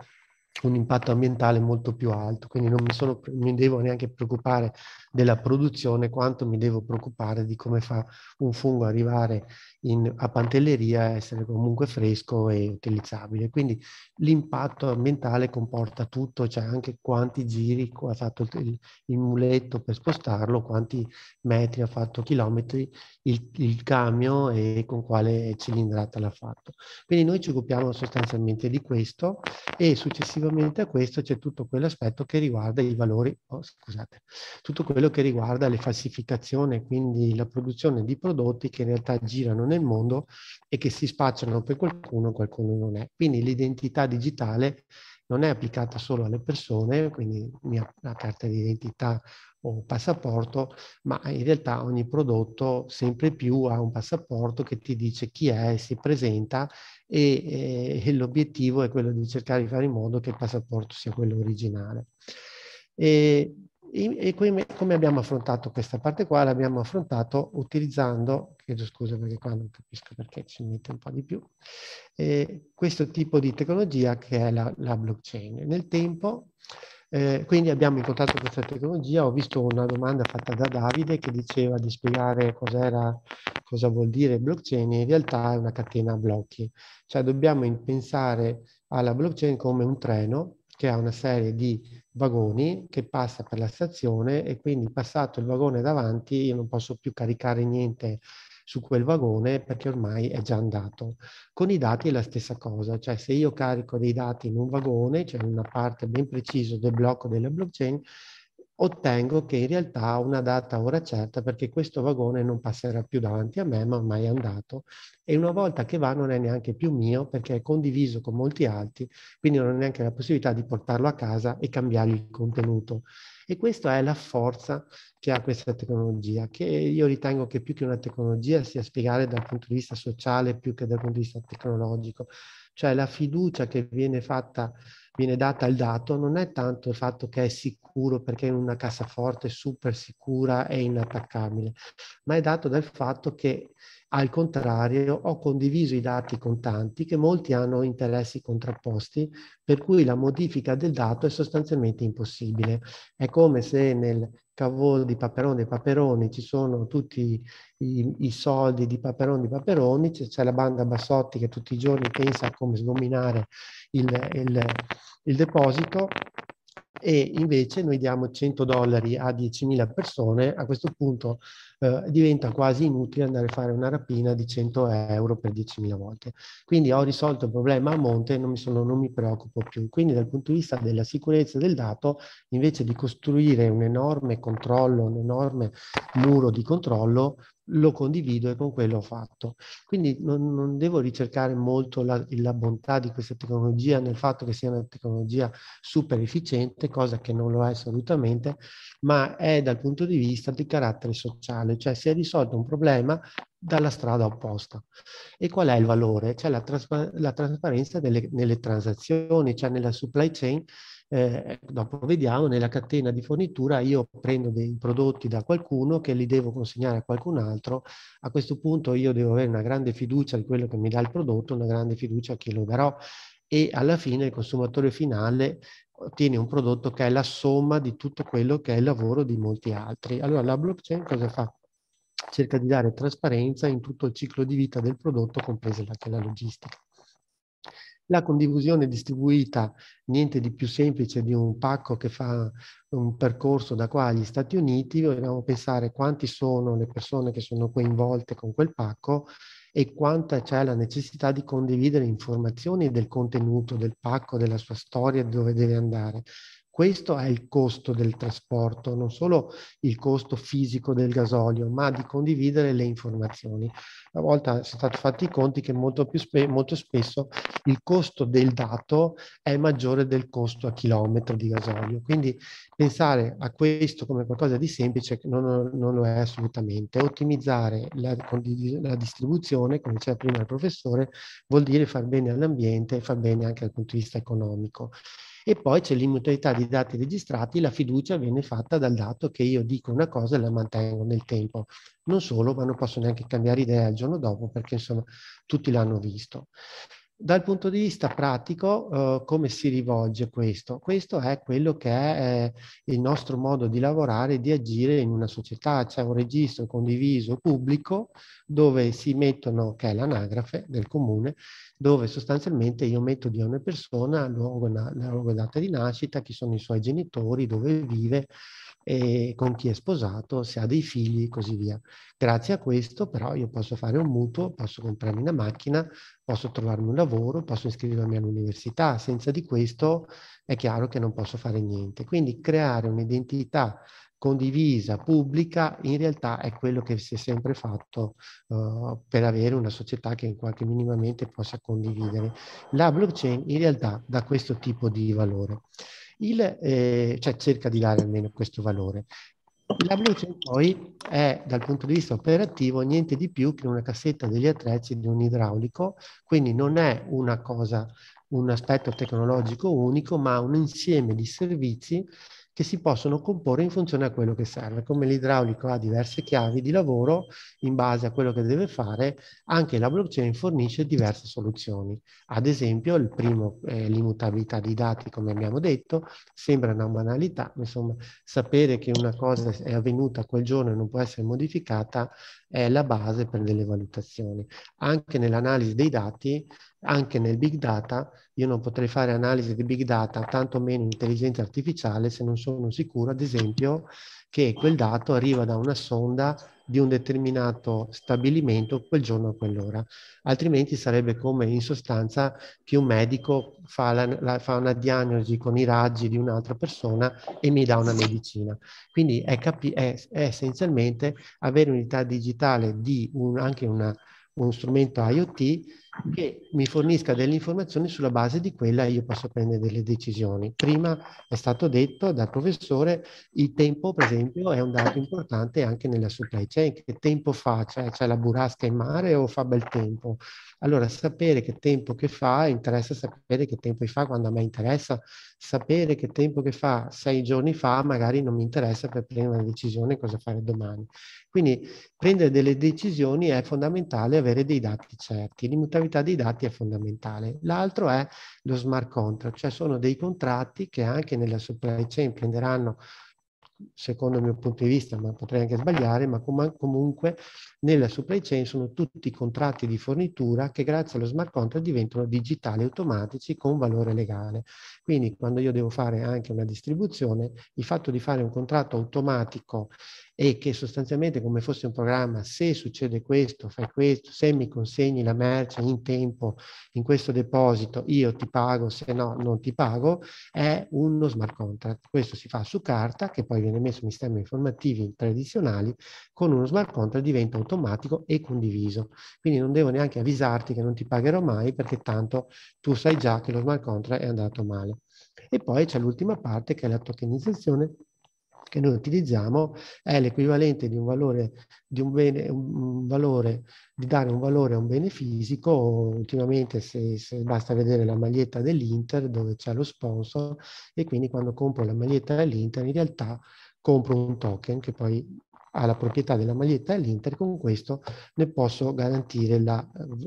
un impatto ambientale molto più alto, quindi non mi, sono, mi devo neanche preoccupare della produzione quanto mi devo preoccupare di come fa un fungo arrivare in, a pantelleria e essere comunque fresco e utilizzabile. Quindi l'impatto ambientale comporta tutto, cioè anche quanti giri ha fatto il, il muletto per spostarlo, quanti metri ha fatto, chilometri, il, il camion e con quale cilindrata l'ha fatto. Quindi noi ci occupiamo sostanzialmente di questo e successivamente a questo c'è tutto quell'aspetto che riguarda i valori, oh, scusate, tutto quello quello che riguarda le falsificazioni, quindi la produzione di prodotti che in realtà girano nel mondo e che si spacciano per qualcuno, qualcuno non è. Quindi l'identità digitale non è applicata solo alle persone, quindi mia, la carta di identità o passaporto, ma in realtà ogni prodotto sempre più ha un passaporto che ti dice chi è, si presenta e, eh, e l'obiettivo è quello di cercare di fare in modo che il passaporto sia quello originale. E e, come abbiamo affrontato questa parte qua? L'abbiamo affrontato utilizzando, chiedo scusa perché qua non capisco perché ci mette un po' di più, eh, questo tipo di tecnologia che è la, la blockchain. Nel tempo, eh, quindi abbiamo incontrato questa tecnologia, ho visto una domanda fatta da Davide che diceva di spiegare cos'era, cosa vuol dire blockchain, in realtà è una catena a blocchi, cioè dobbiamo pensare alla blockchain come un treno che ha una serie di vagoni che passa per la stazione e quindi passato il vagone davanti io non posso più caricare niente su quel vagone perché ormai è già andato. Con i dati è la stessa cosa, cioè se io carico dei dati in un vagone, cioè in una parte ben precisa del blocco delle blockchain, ottengo che in realtà ho una data ora certa perché questo vagone non passerà più davanti a me ma ormai è andato e una volta che va non è neanche più mio perché è condiviso con molti altri quindi non ho neanche la possibilità di portarlo a casa e cambiargli il contenuto e questa è la forza che ha questa tecnologia che io ritengo che più che una tecnologia sia spiegare dal punto di vista sociale più che dal punto di vista tecnologico cioè la fiducia che viene fatta viene data al dato non è tanto il fatto che è sicuro perché è in una cassaforte super sicura e inattaccabile, ma è dato dal fatto che al contrario, ho condiviso i dati con tanti che molti hanno interessi contrapposti, per cui la modifica del dato è sostanzialmente impossibile. È come se nel cavolo di Paperone e Paperoni ci sono tutti i, i soldi di Paperoni e Paperoni, c'è la banda Bassotti che tutti i giorni pensa a come sgominare il, il, il deposito e invece noi diamo 100 dollari a 10.000 persone, a questo punto eh, diventa quasi inutile andare a fare una rapina di 100 euro per 10.000 volte. Quindi ho risolto il problema a monte e non mi, sono, non mi preoccupo più. Quindi dal punto di vista della sicurezza del dato, invece di costruire un enorme controllo, un enorme muro di controllo, lo condivido e con quello ho fatto. Quindi non, non devo ricercare molto la, la, bontà di questa tecnologia nel fatto che sia una tecnologia super efficiente, cosa che non lo è assolutamente, ma è dal punto di vista di carattere sociale soluzione, cioè si è risolto un problema dalla strada opposta. E qual è il valore? C'è cioè la, traspa- la trasparenza delle, nelle transazioni, cioè nella supply chain eh, dopo vediamo, nella catena di fornitura io prendo dei prodotti da qualcuno che li devo consegnare a qualcun altro, a questo punto io devo avere una grande fiducia di quello che mi dà il prodotto, una grande fiducia a chi lo darò e alla fine il consumatore finale ottiene un prodotto che è la somma di tutto quello che è il lavoro di molti altri. Allora la blockchain cosa fa? cerca di dare trasparenza in tutto il ciclo di vita del prodotto, compresa anche la logistica. La condivisione distribuita, niente di più semplice di un pacco che fa un percorso da qua agli Stati Uniti, dobbiamo pensare quanti sono le persone che sono coinvolte con quel pacco e quanta c'è la necessità di condividere informazioni del contenuto del pacco, della sua storia, dove deve andare. Questo è il costo del trasporto, non solo il costo fisico del gasolio, ma di condividere le informazioni. Una volta sono stati fatti i conti che molto, spe molto spesso il costo del dato è maggiore del costo a chilometro di gasolio. Quindi pensare a questo come qualcosa di semplice non, non lo è assolutamente. Ottimizzare la, la distribuzione, come diceva prima il professore, vuol dire far bene all'ambiente e far bene anche dal punto di vista economico. E poi c'è l'immutabilità dei dati registrati, la fiducia viene fatta dal dato che io dico una cosa e la mantengo nel tempo. Non solo, ma non posso neanche cambiare idea il giorno dopo perché insomma tutti l'hanno visto. Dal punto di vista pratico, eh, come si rivolge questo? Questo è quello che è eh, il nostro modo di lavorare e di agire in una società. C'è un registro condiviso pubblico dove si mettono, che è l'anagrafe del comune, dove sostanzialmente io metto di ogni persona luogo, la, la data di nascita, chi sono i suoi genitori, dove vive, e con chi è sposato, se ha dei figli e così via. Grazie a questo però io posso fare un mutuo, posso comprarmi una macchina, posso trovarmi un lavoro, posso iscrivermi all'università, senza di questo è chiaro che non posso fare niente. Quindi creare un'identità condivisa, pubblica, in realtà è quello che si è sempre fatto uh, per avere una società che in qualche minimamente possa condividere. La blockchain in realtà dà questo tipo di valore. Il, eh, cioè cerca di dare almeno questo valore. La Blue Chain poi è dal punto di vista operativo niente di più che una cassetta degli attrezzi di un idraulico, quindi non è una cosa, un aspetto tecnologico unico, ma un insieme di servizi che si possono comporre in funzione a quello che serve. Come l'idraulico ha diverse chiavi di lavoro in base a quello che deve fare, anche la blockchain fornisce diverse soluzioni. Ad esempio, il primo eh, l'immutabilità dei dati, come abbiamo detto, sembra una banalità, ma insomma, sapere che una cosa è avvenuta quel giorno e non può essere modificata è la base per delle valutazioni. Anche nell'analisi dei dati, anche nel big data, io non potrei fare analisi di big data, tanto meno intelligenza artificiale, se non sono sicuro, ad esempio, che quel dato arriva da una sonda di un determinato stabilimento quel giorno o quell'ora. Altrimenti sarebbe come in sostanza che un medico fa, la, la, fa una diagnosi con i raggi di un'altra persona e mi dà una medicina. Quindi è, è, è essenzialmente avere un'unità digitale di un, anche una, uno strumento IoT che mi fornisca delle informazioni sulla base di quella io posso prendere delle decisioni. Prima è stato detto dal professore il tempo, per esempio, è un dato importante anche nella supply chain. Che tempo fa? Cioè, c'è la burrasca in mare o fa bel tempo? Allora, sapere che tempo che fa, interessa sapere che tempo fa quando a me interessa. Sapere che tempo che fa sei giorni fa magari non mi interessa per prendere una decisione cosa fare domani. Quindi prendere delle decisioni è fondamentale avere dei dati certi. L'immutabilità gravità dei dati è fondamentale. L'altro è lo smart contract, cioè sono dei contratti che anche nella supply chain prenderanno secondo il mio punto di vista, ma potrei anche sbagliare, ma com comunque nella supply chain sono tutti contratti di fornitura che grazie allo smart contract diventano digitali automatici con valore legale. Quindi quando io devo fare anche una distribuzione, il fatto di fare un contratto automatico e che sostanzialmente come fosse un programma, se succede questo, fai questo, se mi consegni la merce in tempo in questo deposito, io ti pago, se no non ti pago, è uno smart contract. Questo si fa su carta, che poi viene messo in sistemi informativi tradizionali, con uno smart contract diventa automatico e condiviso. Quindi non devo neanche avvisarti che non ti pagherò mai, perché tanto tu sai già che lo smart contract è andato male. E poi c'è l'ultima parte che è la tokenizzazione che noi utilizziamo è l'equivalente di un valore di un bene, un valore, di dare un valore a un bene fisico, ultimamente se, se basta vedere la maglietta dell'Inter dove c'è lo sponsor e quindi quando compro la maglietta dell'Inter in realtà compro un token che poi ha la proprietà della maglietta dell'Inter, con questo ne posso garantire la,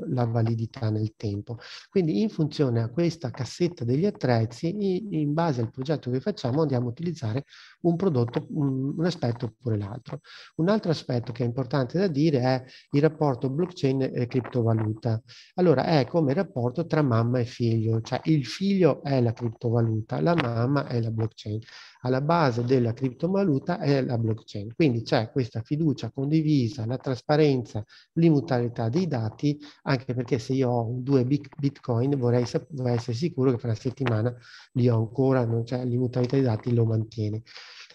la, validità nel tempo. Quindi in funzione a questa cassetta degli attrezzi, in, in base al progetto che facciamo, andiamo a utilizzare un prodotto, un, un aspetto oppure l'altro. Un altro aspetto che è importante da dire è il rapporto blockchain e criptovaluta. Allora è come il rapporto tra mamma e figlio, cioè il figlio è la criptovaluta, la mamma è la blockchain alla base della criptovaluta è la blockchain. Quindi c'è questa fiducia condivisa, la trasparenza, l'immutabilità dei dati, anche perché se io ho due bitcoin vorrei, vorrei essere sicuro che fra una settimana li ho ancora, non c'è l'immutabilità dei dati, lo mantiene.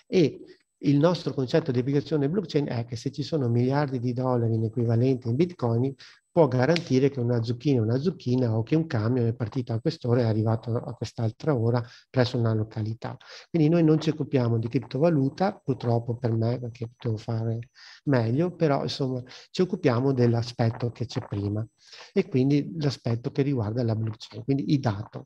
E il nostro concetto di applicazione blockchain è che se ci sono miliardi di dollari in equivalente in bitcoin, può garantire che una zucchina è una zucchina o che un camion è partito a quest'ora e è arrivato a quest'altra ora presso una località. Quindi noi non ci occupiamo di criptovaluta, purtroppo per me, perché potevo fare meglio, però insomma ci occupiamo dell'aspetto che c'è prima e quindi l'aspetto che riguarda la blockchain, quindi i dati.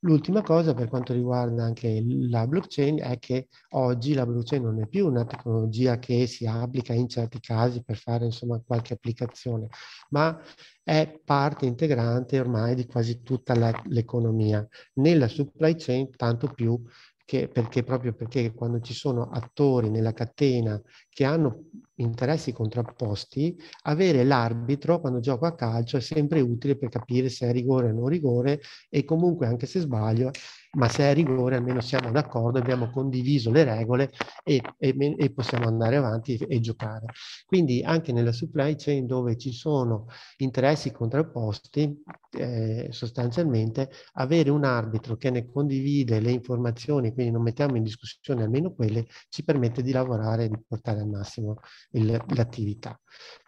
L'ultima cosa per quanto riguarda anche la blockchain è che oggi la blockchain non è più una tecnologia che si applica in certi casi per fare insomma qualche applicazione, ma è parte integrante ormai di quasi tutta la, l'economia, nella supply chain tanto più che, perché proprio perché quando ci sono attori nella catena che hanno interessi contrapposti, avere l'arbitro quando gioco a calcio è sempre utile per capire se è rigore o non rigore e comunque anche se sbaglio ma se è rigore almeno siamo d'accordo, abbiamo condiviso le regole e, e, e possiamo andare avanti e, e, giocare. Quindi anche nella supply chain dove ci sono interessi contrapposti, eh, sostanzialmente avere un arbitro che ne condivide le informazioni, quindi non mettiamo in discussione almeno quelle, ci permette di lavorare e di portare al massimo l'attività.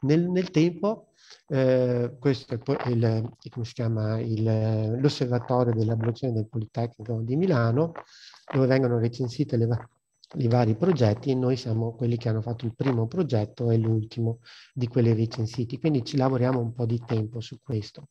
Nel, nel tempo eh, questo è il, il, l'osservatorio dell'abolizione del Politecnico di Milano, dove vengono recensite le, i vari progetti e noi siamo quelli che hanno fatto il primo progetto e l'ultimo di quelli recensiti, quindi ci lavoriamo un po' di tempo su questo.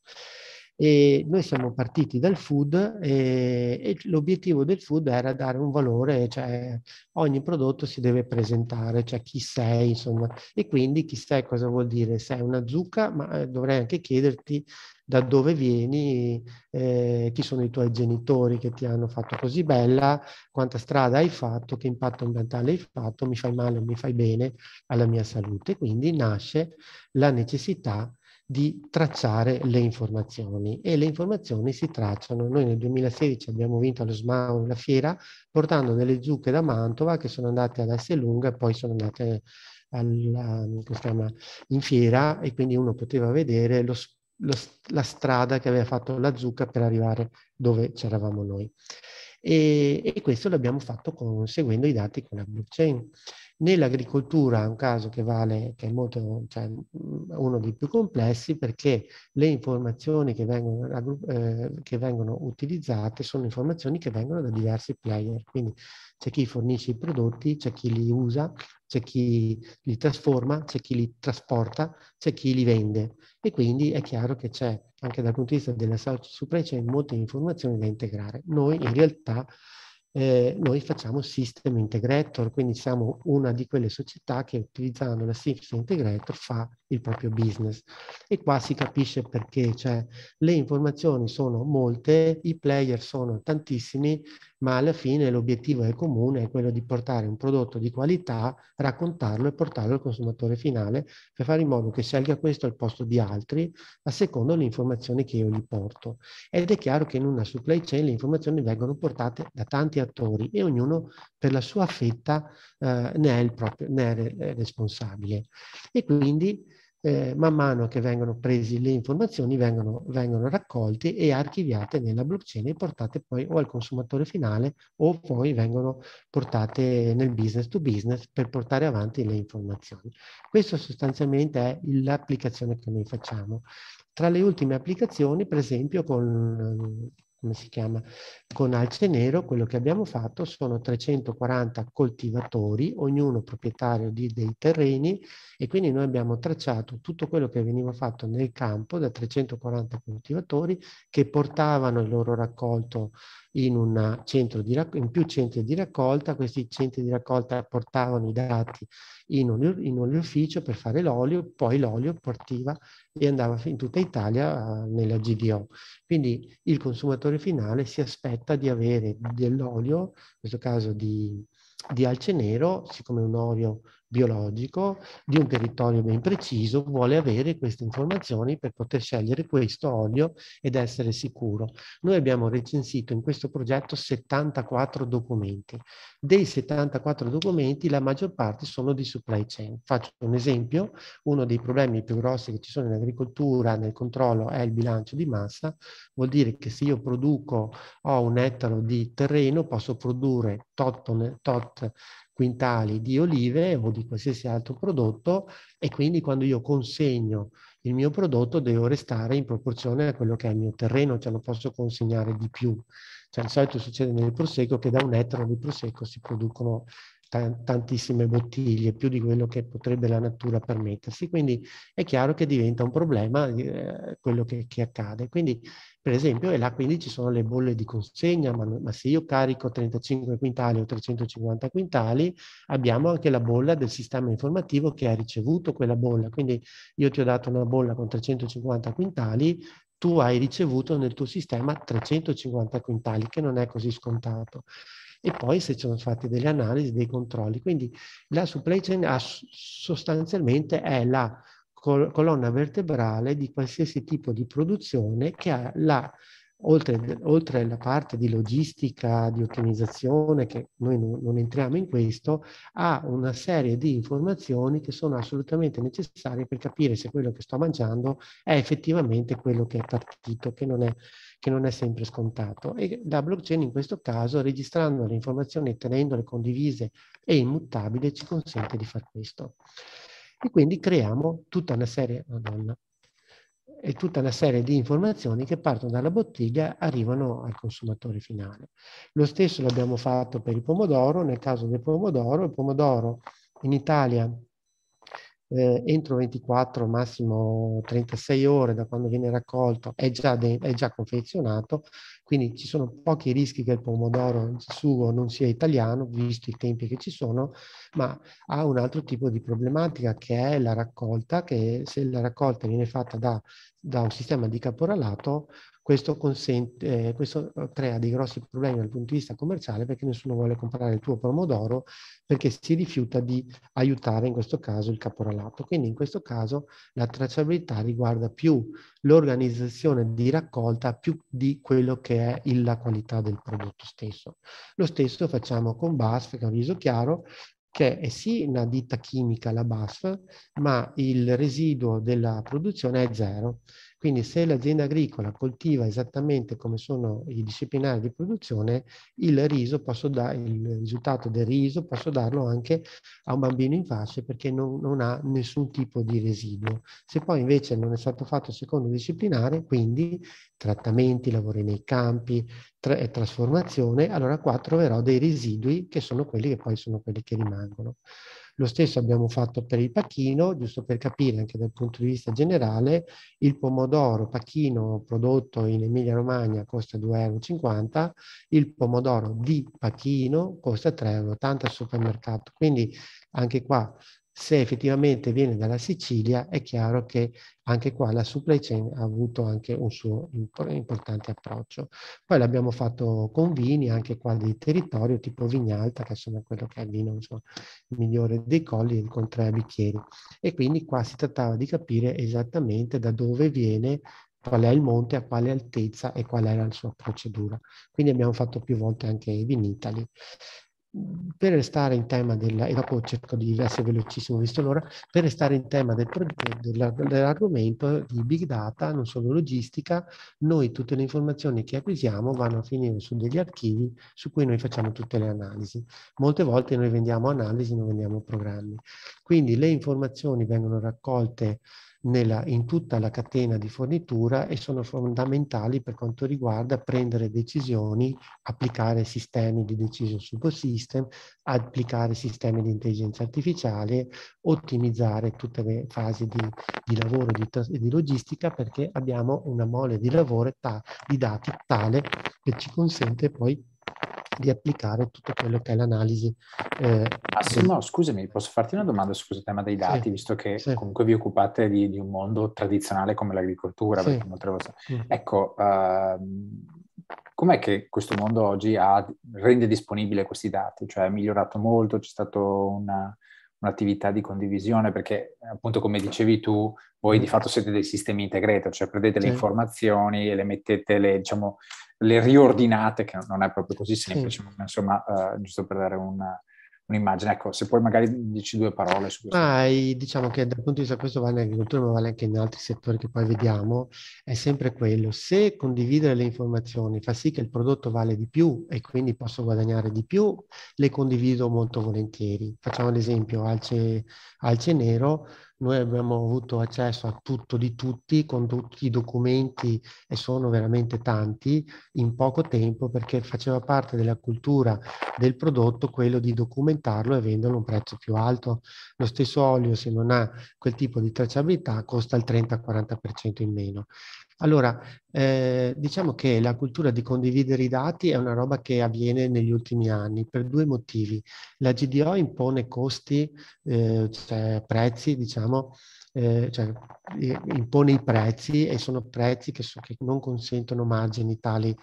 E noi siamo partiti dal food e, e l'obiettivo del food era dare un valore, cioè ogni prodotto si deve presentare, cioè chi sei, insomma. E quindi chi sei cosa vuol dire? Sei una zucca, ma eh, dovrei anche chiederti da dove vieni, eh, chi sono i tuoi genitori che ti hanno fatto così bella, quanta strada hai fatto, che impatto ambientale hai fatto, mi fai male o mi fai bene alla mia salute. Quindi nasce la necessità di tracciare le informazioni e le informazioni si tracciano. Noi nel 2016 abbiamo vinto allo SMAU la fiera portando delle zucche da Mantova che sono andate ad Asselunga e poi sono andate alla, um, chiama, in fiera e quindi uno poteva vedere lo, lo, la strada che aveva fatto la zucca per arrivare dove c'eravamo noi. E, e questo l'abbiamo fatto con, seguendo i dati con la blockchain. Nell'agricoltura è un caso che vale, che è molto, cioè, mm, uno dei più complessi perché le informazioni che vengono, eh, che vengono utilizzate sono informazioni che vengono da diversi player, quindi c'è chi fornisce i prodotti, c'è chi li usa, c'è chi li trasforma, c'è chi li trasporta, c'è chi li vende e quindi è chiaro che c'è anche dal punto di vista della supply chain molte informazioni da integrare. Noi in realtà eh, noi facciamo System Integrator, quindi siamo una di quelle società che utilizzando la System Integrator fa il proprio business. E qua si capisce perché, cioè le informazioni sono molte, i player sono tantissimi, ma alla fine l'obiettivo è comune, è quello di portare un prodotto di qualità, raccontarlo e portarlo al consumatore finale per fare in modo che scelga questo al posto di altri a secondo le informazioni che io gli porto. Ed è chiaro che in una supply chain le informazioni vengono portate da tanti attori e ognuno per la sua fetta eh, ne è il proprio ne è responsabile. E quindi eh, man mano che vengono prese le informazioni vengono, vengono raccolte e archiviate nella blockchain e portate poi o al consumatore finale o poi vengono portate nel business to business per portare avanti le informazioni. Questo sostanzialmente è l'applicazione che noi facciamo. Tra le ultime applicazioni, per esempio, con, come si chiama, con Alce Nero, quello che abbiamo fatto sono 340 coltivatori, ognuno proprietario di dei terreni e quindi noi abbiamo tracciato tutto quello che veniva fatto nel campo da 340 coltivatori che portavano il loro raccolto in, di, in, più centri di raccolta, questi centri di raccolta portavano i dati in un, in un ufficio per fare l'olio, poi l'olio partiva e andava in tutta Italia eh, nella GDO. Quindi il consumatore finale si aspetta di avere dell'olio, in questo caso di, di alce nero, siccome un olio biologico di un territorio ben preciso vuole avere queste informazioni per poter scegliere questo olio ed essere sicuro. Noi abbiamo recensito in questo progetto 74 documenti. Dei 74 documenti la maggior parte sono di supply chain. Faccio un esempio, uno dei problemi più grossi che ci sono in agricoltura nel controllo è il bilancio di massa, vuol dire che se io produco, ho un ettaro di terreno, posso produrre tot, tot quintali di olive o di qualsiasi altro prodotto e quindi quando io consegno il mio prodotto devo restare in proporzione a quello che è il mio terreno, cioè non posso consegnare di più. Cioè, di solito succede nel prosecco che da un ettaro di prosecco si producono tantissime bottiglie, più di quello che potrebbe la natura permettersi, quindi è chiaro che diventa un problema eh, quello che, che, accade. Quindi, per esempio, e là quindi ci sono le bolle di consegna, ma, ma, se io carico 35 quintali o 350 quintali, abbiamo anche la bolla del sistema informativo che ha ricevuto quella bolla. Quindi io ti ho dato una bolla con 350 quintali, tu hai ricevuto nel tuo sistema 350 quintali, che non è così scontato e poi se ci sono fatti delle analisi, dei controlli. Quindi la supply chain ha, sostanzialmente è la col colonna vertebrale di qualsiasi tipo di produzione che ha la Oltre, oltre, la parte di logistica, di ottimizzazione, che noi non, non, entriamo in questo, ha una serie di informazioni che sono assolutamente necessarie per capire se quello che sto mangiando è effettivamente quello che è partito, che non è che non è sempre scontato. E la blockchain in questo caso, registrando le informazioni e tenendole condivise e immutabili, ci consente di fare questo. E quindi creiamo tutta una serie, madonna, e tutta una serie di informazioni che partono dalla bottiglia arrivano al consumatore finale. Lo stesso l'abbiamo fatto per il pomodoro, nel caso del pomodoro, il pomodoro in Italia eh, entro 24, massimo 36 ore da quando viene raccolto, è già, de- è già confezionato quindi ci sono pochi rischi che il pomodoro in sugo non sia italiano, visto i tempi che ci sono, ma ha un altro tipo di problematica che è la raccolta, che se la raccolta viene fatta da, da un sistema di caporalato, questo, consente, eh, questo eh, crea dei grossi problemi dal punto di vista commerciale perché nessuno vuole comprare il tuo pomodoro perché si rifiuta di aiutare in questo caso il caporalato. Quindi in questo caso la tracciabilità riguarda più l'organizzazione di raccolta più di quello che che è la qualità del prodotto stesso. Lo stesso facciamo con BASF, che è un riso chiaro, che è sì una ditta chimica, la BASF, ma il residuo della produzione è zero. Quindi se l'azienda agricola coltiva esattamente come sono i disciplinari di produzione, il riso posso dare, il risultato del riso posso darlo anche a un bambino in fasce perché non, non ha nessun tipo di residuo. Se poi invece non è stato fatto secondo disciplinare, quindi trattamenti, lavori nei campi, tra trasformazione, allora qua troverò dei residui che sono quelli che poi sono quelli che rimangono. Lo stesso abbiamo fatto per il pacchino, giusto per capire anche dal punto di vista generale, il pomodoro pacchino prodotto in Emilia Romagna costa 2,50 euro, il pomodoro di pacchino costa 3,80 euro al supermercato. Quindi anche qua se effettivamente viene dalla Sicilia è chiaro che anche qua la supply chain ha avuto anche un suo importante approccio. Poi l'abbiamo fatto con vini, anche qua di territorio tipo Vignalta, che insomma è quello che è il vino insomma, migliore dei colli con tre bicchieri. E quindi qua si trattava di capire esattamente da dove viene qual è il monte, a quale altezza e qual era la sua procedura. Quindi abbiamo fatto più volte anche Vinitali per restare in tema del, e dopo cerco di essere velocissimo visto l'ora, per restare in tema del, dell'argomento di big data, non solo logistica, noi tutte le informazioni che acquisiamo vanno a finire su degli archivi su cui noi facciamo tutte le analisi. Molte volte noi vendiamo analisi, non vendiamo programmi. Quindi le informazioni vengono raccolte nella, in tutta la catena di fornitura e sono fondamentali per quanto riguarda prendere decisioni, applicare sistemi di decision support system, applicare sistemi di intelligenza artificiale, ottimizzare tutte le fasi di, di lavoro e di, logistica perché abbiamo una mole di lavoro ta, di dati tale che ci consente poi di applicare tutto quello che è l'analisi. Eh, ah, sì, no, scusami, posso farti una domanda su questo tema dei dati, sì, visto che sì. comunque vi occupate di, di, un mondo tradizionale come l'agricoltura, sì. volte... mm. Ecco, uh, com'è che questo mondo oggi ha, rende disponibile questi dati? Cioè è migliorato molto, c'è stata una, un'attività di condivisione, perché appunto come dicevi tu, voi di mm. fatto siete dei sistemi integrati, cioè prendete le informazioni e le mettete, le, diciamo, le riordinate, che non è proprio così semplice, sì. ma insomma, uh, giusto per dare una, un'immagine. Ecco, se puoi magari dici due parole su questo. Ah, diciamo che dal punto di vista, questo vale in ma vale anche in altri settori che poi vediamo, è sempre quello. Se condividere le informazioni fa sì che il prodotto vale di più e quindi posso guadagnare di più, le condivido molto volentieri. Facciamo l'esempio alce, alce nero, noi abbiamo avuto accesso a tutto di tutti, con tutti i documenti, e sono veramente tanti, in poco tempo, perché faceva parte della cultura del prodotto quello di documentarlo e venderlo a un prezzo più alto. Lo stesso olio, se non ha quel tipo di tracciabilità, costa il 30-40% in meno. Allora, eh, diciamo che la cultura di condividere i dati è una roba che avviene negli ultimi anni per due motivi. La GDO impone costi, eh, cioè prezzi, diciamo, eh, cioè, impone i prezzi e sono prezzi che, so, che non consentono margini tali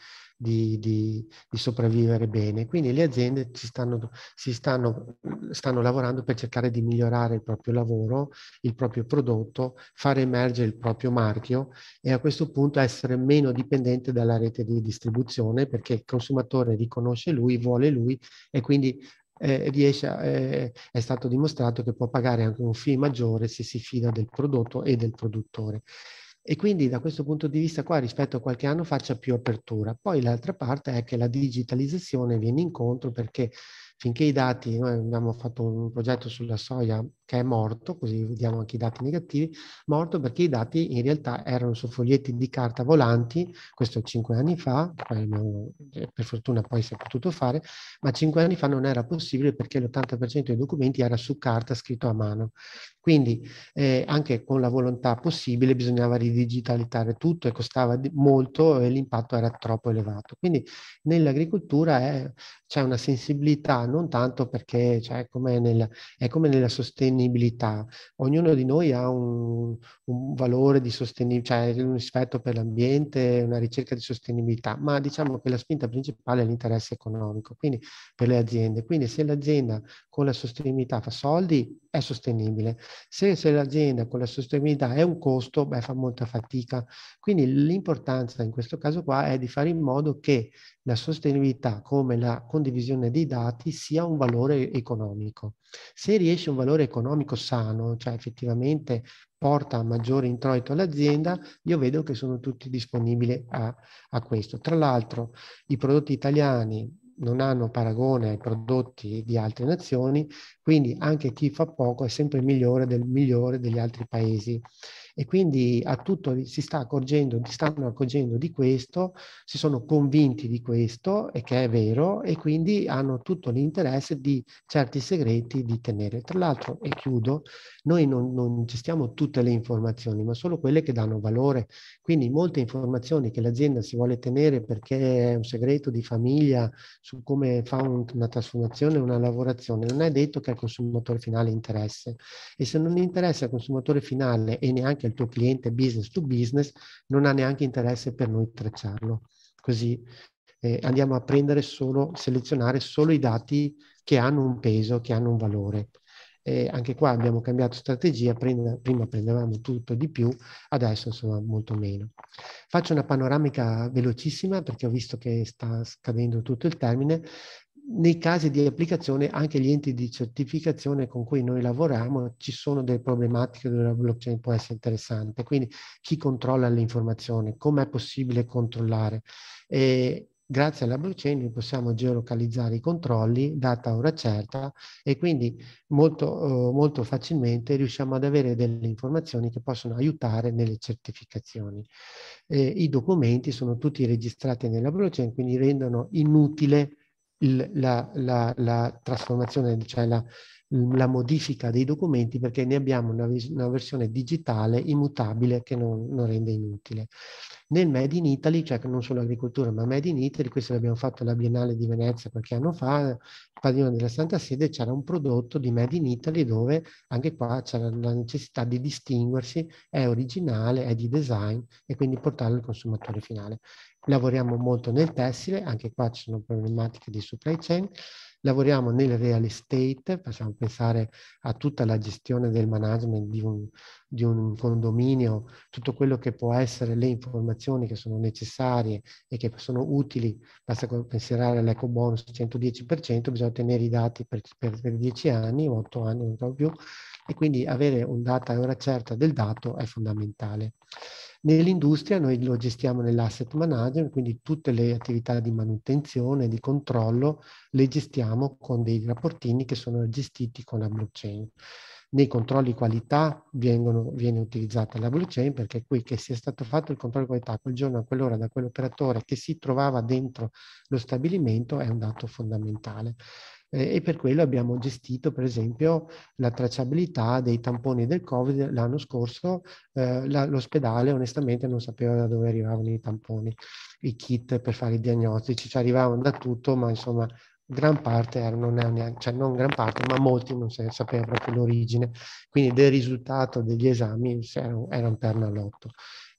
di, di, di sopravvivere bene. Quindi le aziende si, stanno, si stanno, stanno lavorando per cercare di migliorare il proprio lavoro, il proprio prodotto, fare emergere il proprio marchio e a questo punto essere meno dipendente dalla rete di distribuzione perché il consumatore riconosce lui, vuole lui e quindi eh, riesce a, eh, è stato dimostrato che può pagare anche un fee maggiore se si fida del prodotto e del produttore e quindi da questo punto di vista qua rispetto a qualche anno faccia più apertura. Poi l'altra parte è che la digitalizzazione viene incontro perché finché i dati, noi abbiamo fatto un progetto sulla soia che è morto, così vediamo anche i dati negativi, morto perché i dati in realtà erano su foglietti di carta volanti, questo cinque anni fa, non, eh, per fortuna poi si è potuto fare, ma cinque anni fa non era possibile perché l'80% dei documenti era su carta scritto a mano. Quindi eh, anche con la volontà possibile bisognava ridigitalizzare tutto e costava molto e l'impatto era troppo elevato. Quindi nell'agricoltura eh, c'è una sensibilità non tanto perché cioè, come nel, è come nella sostegno sostenibilità. Ognuno di noi ha un, un valore di sostenibilità, cioè un rispetto per l'ambiente, una ricerca di sostenibilità, ma diciamo che la spinta principale è l'interesse economico, quindi per le aziende. Quindi se l'azienda con la sostenibilità fa soldi, è sostenibile. Se, se l'azienda con la sostenibilità è un costo, beh, fa molta fatica. Quindi l'importanza in questo caso qua è di fare in modo che la sostenibilità come la condivisione dei dati sia un valore economico. Se riesce un valore economico sano, cioè effettivamente porta a maggiore introito all'azienda, io vedo che sono tutti disponibili a, a questo. Tra l'altro i prodotti italiani non hanno paragone ai prodotti di altre nazioni, quindi anche chi fa poco è sempre migliore del migliore degli altri paesi e quindi a tutto si sta accorgendo, si stanno accorgendo di questo, si sono convinti di questo e che è vero e quindi hanno tutto l'interesse di certi segreti di tenere. Tra l'altro, e chiudo, noi non, non gestiamo tutte le informazioni, ma solo quelle che danno valore. Quindi molte informazioni che l'azienda si vuole tenere perché è un segreto di famiglia su come fa un, una trasformazione, una lavorazione, non è detto che al consumatore finale interesse. E se non interessa al consumatore finale e neanche perché il tuo cliente business to business non ha neanche interesse per noi tracciarlo. Così eh, andiamo a prendere solo, selezionare solo i dati che hanno un peso, che hanno un valore. E anche qua abbiamo cambiato strategia, prima prendevamo tutto di più, adesso insomma molto meno. Faccio una panoramica velocissima perché ho visto che sta scadendo tutto il termine nei casi di applicazione anche gli enti di certificazione con cui noi lavoriamo ci sono delle problematiche dove la blockchain può essere interessante, quindi chi controlla le informazioni, Com'è possibile controllare. E grazie alla blockchain noi possiamo geolocalizzare i controlli data ora certa e quindi molto, eh, molto facilmente riusciamo ad avere delle informazioni che possono aiutare nelle certificazioni. Eh, I documenti sono tutti registrati nella blockchain, quindi rendono inutile il, la, la, la, trasformazione, cioè la, la, modifica dei documenti perché ne abbiamo una, una versione digitale immutabile che non, non, rende inutile. Nel Made in Italy, cioè non solo agricoltura ma Made in Italy, questo l'abbiamo fatto alla Biennale di Venezia qualche anno fa, al padiglione della Santa Sede c'era un prodotto di Made in Italy dove anche qua c'era la necessità di distinguersi, è originale, è di design e quindi portarlo al consumatore finale. Lavoriamo molto nel tessile, anche qua ci sono problematiche di supply chain. Lavoriamo nel real estate, possiamo pensare a tutta la gestione del management di un, di un condominio, tutto quello che può essere le informazioni che sono necessarie e che sono utili, basta considerare l'eco bonus 110%, bisogna ottenere i dati per, per, per 10 anni, 8 anni, non so più, e quindi avere un data e una certa del dato è fondamentale. Nell'industria noi lo gestiamo nell'asset manager, quindi tutte le attività di manutenzione, di controllo, le gestiamo con dei rapportini che sono gestiti con la blockchain. Nei controlli qualità vengono, viene utilizzata la blockchain perché qui che sia stato fatto il controllo qualità quel giorno a quell'ora da quell'operatore che si trovava dentro lo stabilimento è un dato fondamentale eh, e per quello abbiamo gestito per esempio la tracciabilità dei tamponi del Covid l'anno scorso, eh, la, l'ospedale onestamente non sapeva da dove arrivavano i tamponi, i kit per fare i diagnostici, ci cioè arrivavano da tutto, ma insomma gran parte erano neanche, cioè non gran parte, ma molti non sapevano proprio l'origine, quindi del risultato degli esami era un, era un all'otto.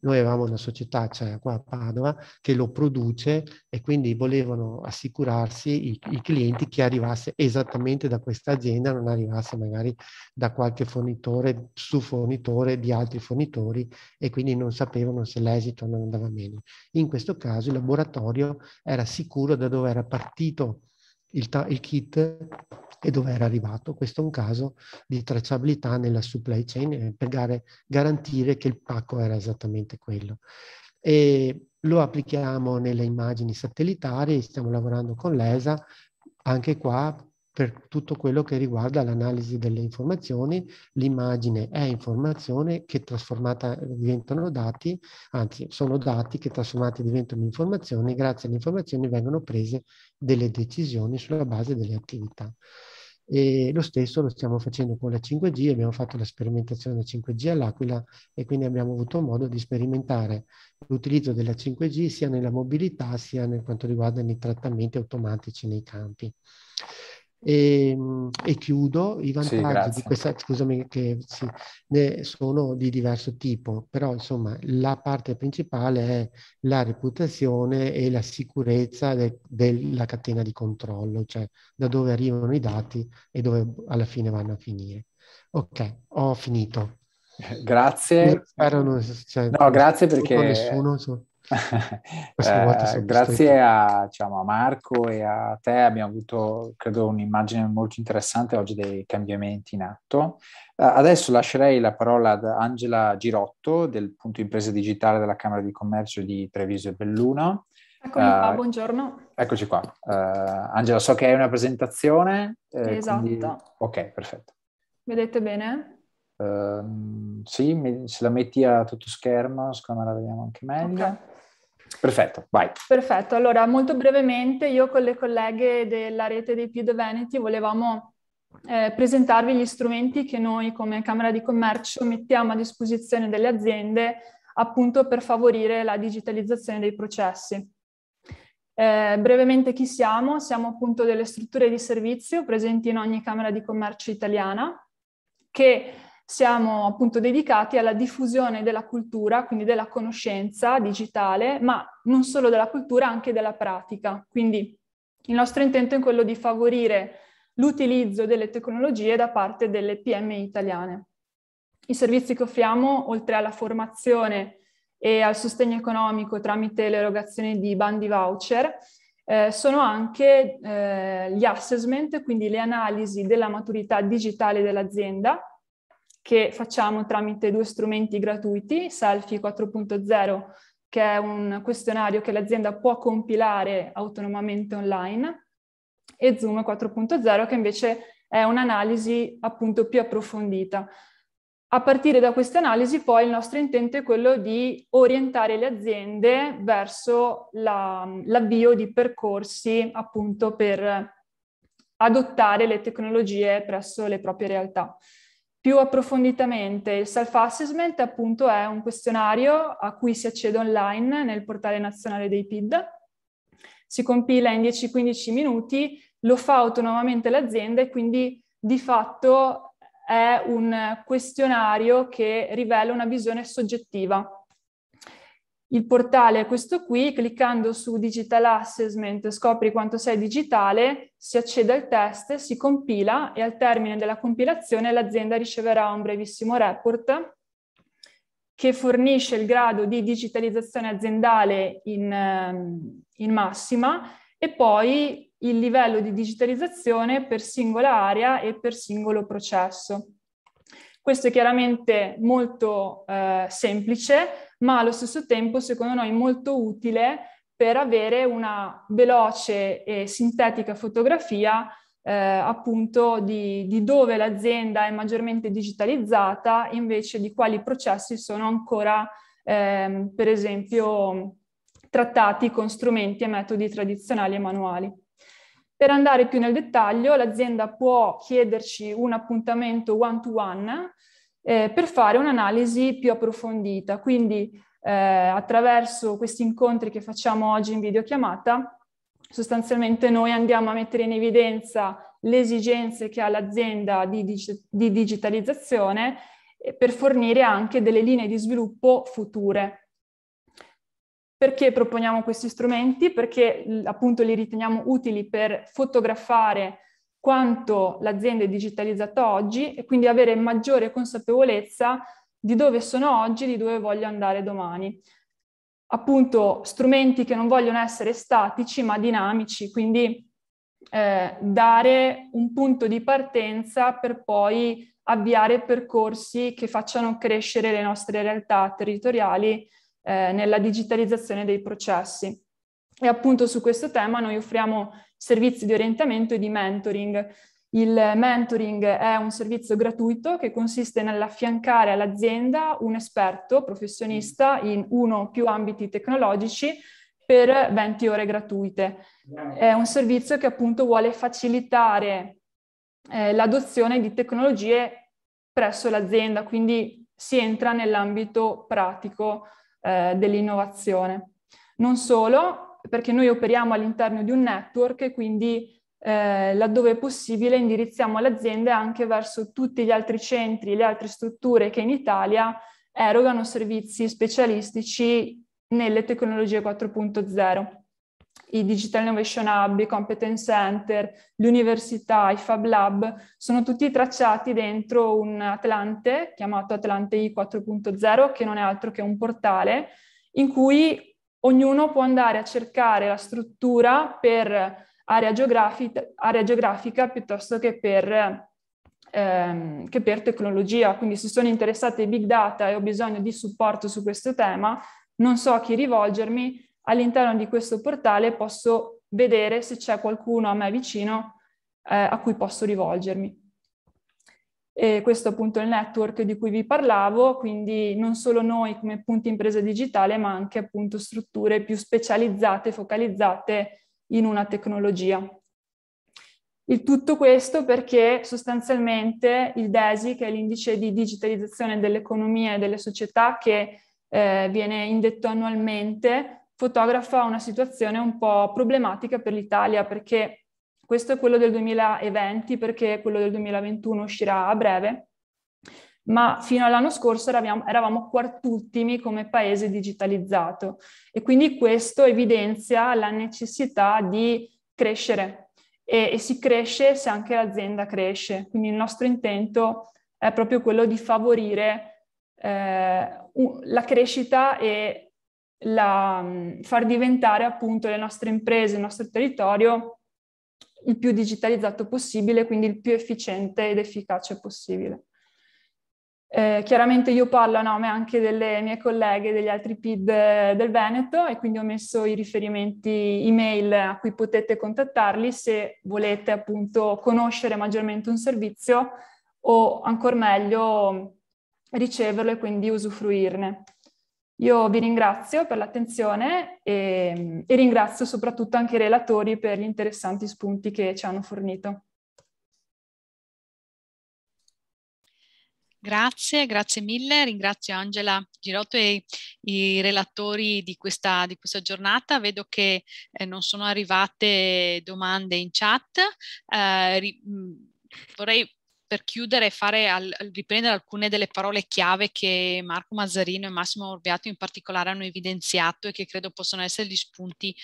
Noi avevamo una società, cioè qua a Padova, che lo produce e quindi volevano assicurarsi i, i clienti che arrivasse esattamente da questa azienda, non arrivasse magari da qualche fornitore, su fornitore di altri fornitori e quindi non sapevano se l'esito non andava bene. In questo caso il laboratorio era sicuro da dove era partito il, il kit e dove era arrivato. Questo è un caso di tracciabilità nella supply chain eh, per garantire che il pacco era esattamente quello. E lo applichiamo nelle immagini satellitari, stiamo lavorando con l'ESA anche qua per tutto quello che riguarda l'analisi delle informazioni, l'immagine è informazione che trasformata eh, diventano dati, anzi sono dati che trasformati diventano informazioni, grazie alle informazioni vengono prese delle decisioni sulla base delle attività. E lo stesso lo stiamo facendo con la 5G, abbiamo fatto la sperimentazione della 5G all'Aquila e quindi abbiamo avuto modo di sperimentare l'utilizzo della 5G sia nella mobilità sia nel quanto riguarda i trattamenti automatici nei campi. E, ehm, e chiudo, i vantaggi sì, di questa, scusami che sì, ne sono di diverso tipo, però insomma la parte principale è la reputazione e la sicurezza de, della catena di controllo, cioè da dove arrivano i dati e dove alla fine vanno a finire. Ok, ho finito. Grazie. Spero non, cioè, no, grazie perché... Nessuno, insomma eh, grazie a, diciamo, a, Marco e a te abbiamo avuto, credo, un'immagine molto interessante oggi dei cambiamenti in atto. Eh, adesso lascerei la parola ad Angela Girotto del punto impresa digitale della Camera di Commercio di Treviso e Belluno. Eccomi qua, uh, buongiorno. Eccoci qua. Uh, Angela, so che hai una presentazione. Eh, esatto. Quindi... Ok, perfetto. Vedete bene? Uh, sì, se la metti a tutto schermo, secondo me la vediamo anche meglio. Okay. Perfetto, vai. Perfetto, allora molto brevemente io con le colleghe della rete dei Più Veneti volevamo eh, presentarvi gli strumenti che noi come Camera di Commercio mettiamo a disposizione delle aziende appunto per favorire la digitalizzazione dei processi. Eh, brevemente chi siamo? Siamo appunto delle strutture di servizio presenti in ogni Camera di Commercio italiana che siamo appunto dedicati alla diffusione della cultura, quindi della conoscenza digitale, ma non solo della cultura, anche della pratica. Quindi il nostro intento è quello di favorire l'utilizzo delle tecnologie da parte delle PMI italiane. I servizi che offriamo, oltre alla formazione e al sostegno economico tramite l'erogazione di bandi voucher, eh, sono anche eh, gli assessment, quindi le analisi della maturità digitale dell'azienda che facciamo tramite due strumenti gratuiti, Selfie 4.0 che è un questionario che l'azienda può compilare autonomamente online e Zoom 4.0 che invece è un'analisi appunto più approfondita. A partire da questa analisi poi il nostro intento è quello di orientare le aziende verso la, l'avvio di percorsi appunto per adottare le tecnologie presso le proprie realtà. Più approfonditamente, il self-assessment appunto è un questionario a cui si accede online nel portale nazionale dei PID, si compila in 10-15 minuti, lo fa autonomamente l'azienda e quindi di fatto è un questionario che rivela una visione soggettiva il portale è questo qui, cliccando su Digital Assessment scopri quanto sei digitale, si accede al test, si compila e al termine della compilazione l'azienda riceverà un brevissimo report che fornisce il grado di digitalizzazione aziendale in, ehm, in massima e poi il livello di digitalizzazione per singola area e per singolo processo. Questo è chiaramente molto eh, semplice, ma allo stesso tempo secondo noi molto utile per avere una veloce e sintetica fotografia eh, appunto di, di, dove l'azienda è maggiormente digitalizzata invece di quali processi sono ancora ehm, per esempio trattati con strumenti e metodi tradizionali e manuali. Per andare più nel dettaglio l'azienda può chiederci un appuntamento one to one eh, per fare un'analisi più approfondita. Quindi eh, attraverso questi incontri che facciamo oggi in videochiamata, sostanzialmente noi andiamo a mettere in evidenza le esigenze che ha l'azienda di, dig- di digitalizzazione eh, per fornire anche delle linee di sviluppo future. Perché proponiamo questi strumenti? Perché appunto li riteniamo utili per fotografare quanto l'azienda è digitalizzata oggi e quindi avere maggiore consapevolezza di dove sono oggi, e di dove voglio andare domani. Appunto, strumenti che non vogliono essere statici ma dinamici, quindi eh, dare un punto di partenza per poi avviare percorsi che facciano crescere le nostre realtà territoriali eh, nella digitalizzazione dei processi. E appunto su questo tema noi offriamo servizi di orientamento e di mentoring. Il mentoring è un servizio gratuito che consiste nell'affiancare all'azienda un esperto professionista mm. in uno o più ambiti tecnologici per 20 ore gratuite. È un servizio che appunto vuole facilitare eh, l'adozione di tecnologie presso l'azienda, quindi si entra nell'ambito pratico eh, dell'innovazione. Non solo, perché noi operiamo all'interno di un network e quindi eh, laddove è possibile indirizziamo le aziende anche verso tutti gli altri centri, e le altre strutture che in Italia erogano servizi specialistici nelle tecnologie 4.0. I Digital Innovation Hub, i Competence Center, l'università, i Fab Lab, sono tutti tracciati dentro un Atlante chiamato Atlante I 4.0, che non è altro che un portale in cui Ognuno può andare a cercare la struttura per area, geografica, area geografica piuttosto che per, ehm, che per tecnologia. Quindi se sono interessata ai big data e ho bisogno di supporto su questo tema, non so a chi rivolgermi, all'interno di questo portale posso vedere se c'è qualcuno a me vicino eh, a cui posso rivolgermi. E questo appunto è il network di cui vi parlavo, quindi non solo noi come punti impresa digitale, ma anche appunto strutture più specializzate, focalizzate in una tecnologia. Il tutto questo perché sostanzialmente il DESI, che è l'indice di digitalizzazione dell'economia e delle società che eh, viene indetto annualmente, fotografa una situazione un po' problematica per l'Italia perché questo è quello del 2020 perché quello del 2021 uscirà a breve, ma fino all'anno scorso eravamo, eravamo quartultimi come paese digitalizzato e quindi questo evidenzia la necessità di crescere e, e si cresce se anche l'azienda cresce. Quindi il nostro intento è proprio quello di favorire eh, la crescita e la, mm, far diventare appunto le nostre imprese, il nostro territorio il più digitalizzato possibile, quindi il più efficiente ed efficace possibile. Eh, chiaramente io parlo a nome anche delle mie colleghe degli altri PID eh, del Veneto e quindi ho messo i riferimenti email a cui potete contattarli se volete appunto conoscere maggiormente un servizio o ancora meglio riceverlo e quindi usufruirne. Io vi ringrazio per l'attenzione e, mm, e ringrazio soprattutto anche i relatori per gli interessanti spunti che ci hanno fornito. Grazie, grazie mille. Ringrazio Angela Girotto e i relatori di questa, di questa giornata. Vedo che eh, non sono arrivate domande in chat. Eh, mm, vorrei per chiudere e fare al, riprendere alcune delle parole chiave che Marco Mazzarino e Massimo Orbiato in particolare hanno evidenziato e che credo possono essere gli spunti.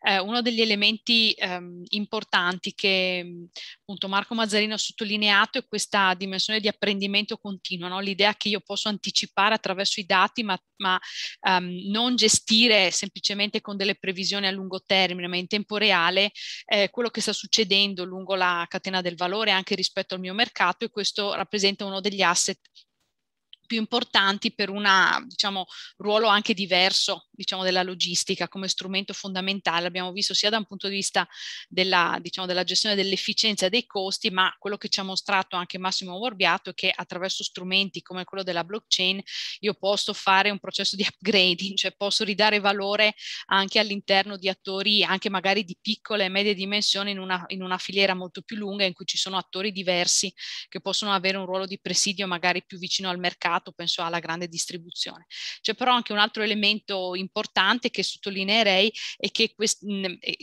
Eh, uno degli elementi ehm, importanti che appunto Marco Mazzarino ha sottolineato è questa dimensione di apprendimento continuo, no? l'idea che io posso anticipare attraverso i dati ma, ma ehm, non gestire semplicemente con delle previsioni a lungo termine ma in tempo reale eh, quello che sta succedendo lungo la catena del valore anche rispetto al mio mercato mercato e questo rappresenta uno degli asset più importanti per un diciamo, ruolo anche diverso diciamo, della logistica come strumento fondamentale. L'abbiamo visto sia da un punto di vista della, diciamo, della gestione dell'efficienza dei costi, ma quello che ci ha mostrato anche Massimo Vorbiato è che attraverso strumenti come quello della blockchain io posso fare un processo di upgrading, cioè posso ridare valore anche all'interno di attori anche magari di piccole e medie dimensioni in una, in una filiera molto più lunga in cui ci sono attori diversi che possono avere un ruolo di presidio magari più vicino al mercato pensato, penso alla grande distribuzione. C'è però anche un altro elemento importante che sottolineerei mhmm, e che,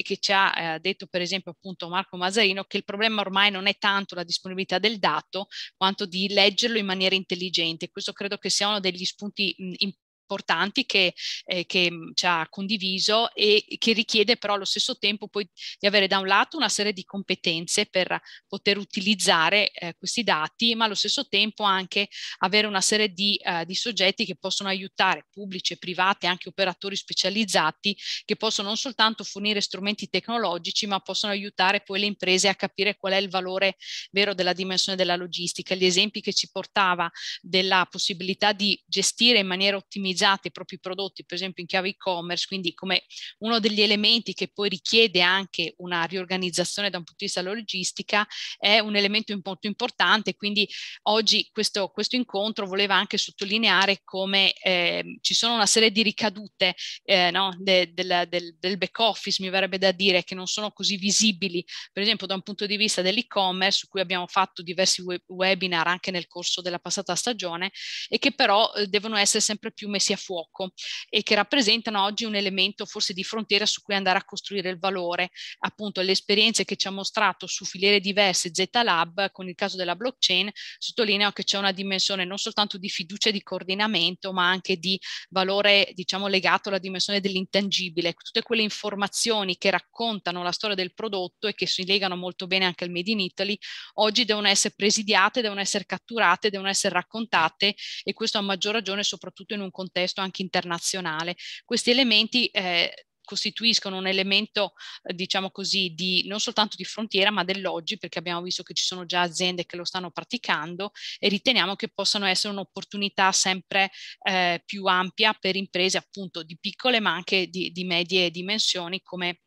che ci ha eh, detto per esempio appunto Marco Mazzarino che il problema ormai non è tanto la disponibilità del dato quanto di leggerlo in maniera intelligente. Questo credo che sia uno degli spunti mh, mhmm, importanti importanti che, eh, che, mhmm, ci ha condiviso e che richiede però allo stesso tempo poi di avere da un lato una serie di competenze per poter utilizzare eh, questi dati, ma allo stesso tempo anche avere una serie di, uh, di soggetti che possono aiutare pubblici e privati, anche operatori specializzati, che possono non soltanto fornire strumenti tecnologici, ma possono aiutare poi le imprese a capire qual è il valore vero della dimensione della logistica. Gli esempi che ci portava della possibilità di gestire in maniera ottimizzata organizzate i propri prodotti, per esempio in chiave e-commerce, quindi come uno degli elementi che poi richiede anche una riorganizzazione da un punto di vista logistica, è un elemento molto importante. Quindi oggi questo, questo incontro voleva anche sottolineare come eh, ci sono una serie di ricadute eh, no, de, del, del, del back office, mi verrebbe da dire, che non sono così visibili, per esempio da un punto di vista dell'e-commerce, su cui abbiamo fatto diversi web, webinar anche nel corso della passata stagione, e che però eh, devono essere sempre più messi messi a fuoco e che rappresentano oggi un elemento forse di frontiera su cui andare a costruire il valore. Appunto le esperienze che ci ha mostrato su filiere diverse Z-Lab con il caso della blockchain sottolineano che c'è una dimensione non soltanto di fiducia e di coordinamento ma anche di valore diciamo legato alla dimensione dell'intangibile. Tutte quelle informazioni che raccontano la storia del prodotto e che si legano molto bene anche al Made in Italy oggi devono essere presidiate, devono essere catturate, devono essere raccontate e questo a maggior ragione soprattutto in un contesto contesto anche internazionale. Questi elementi eh, costituiscono un elemento, eh, diciamo così, di, non soltanto di frontiera, ma dell'oggi, perché abbiamo visto che ci sono già aziende che lo stanno praticando e riteniamo che possano essere un'opportunità sempre eh, più ampia per imprese appunto di piccole, ma anche di, di medie dimensioni, come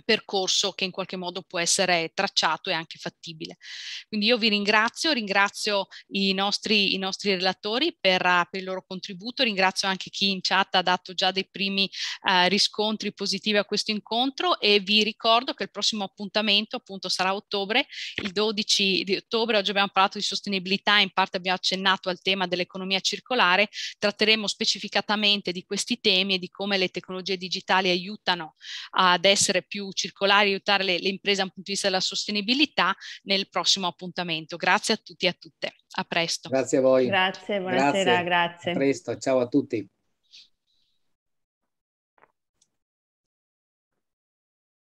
percorso che in qualche modo può essere tracciato e anche fattibile. Quindi io vi ringrazio, ringrazio i nostri, i nostri relatori per, per, il loro contributo, ringrazio anche chi in chat ha dato già dei primi eh, riscontri positivi a questo incontro e vi ricordo che il prossimo appuntamento appunto sarà a ottobre, il 12 di ottobre, oggi abbiamo parlato di sostenibilità, in parte abbiamo accennato al tema dell'economia circolare, tratteremo specificatamente di questi temi e di come le tecnologie digitali aiutano ad essere più più circolari, aiutare le, le imprese dal punto di vista della sostenibilità nel prossimo appuntamento. Grazie a tutti e a tutte. A presto. Grazie a voi. Grazie, buonasera, grazie. grazie. A presto, ciao a tutti.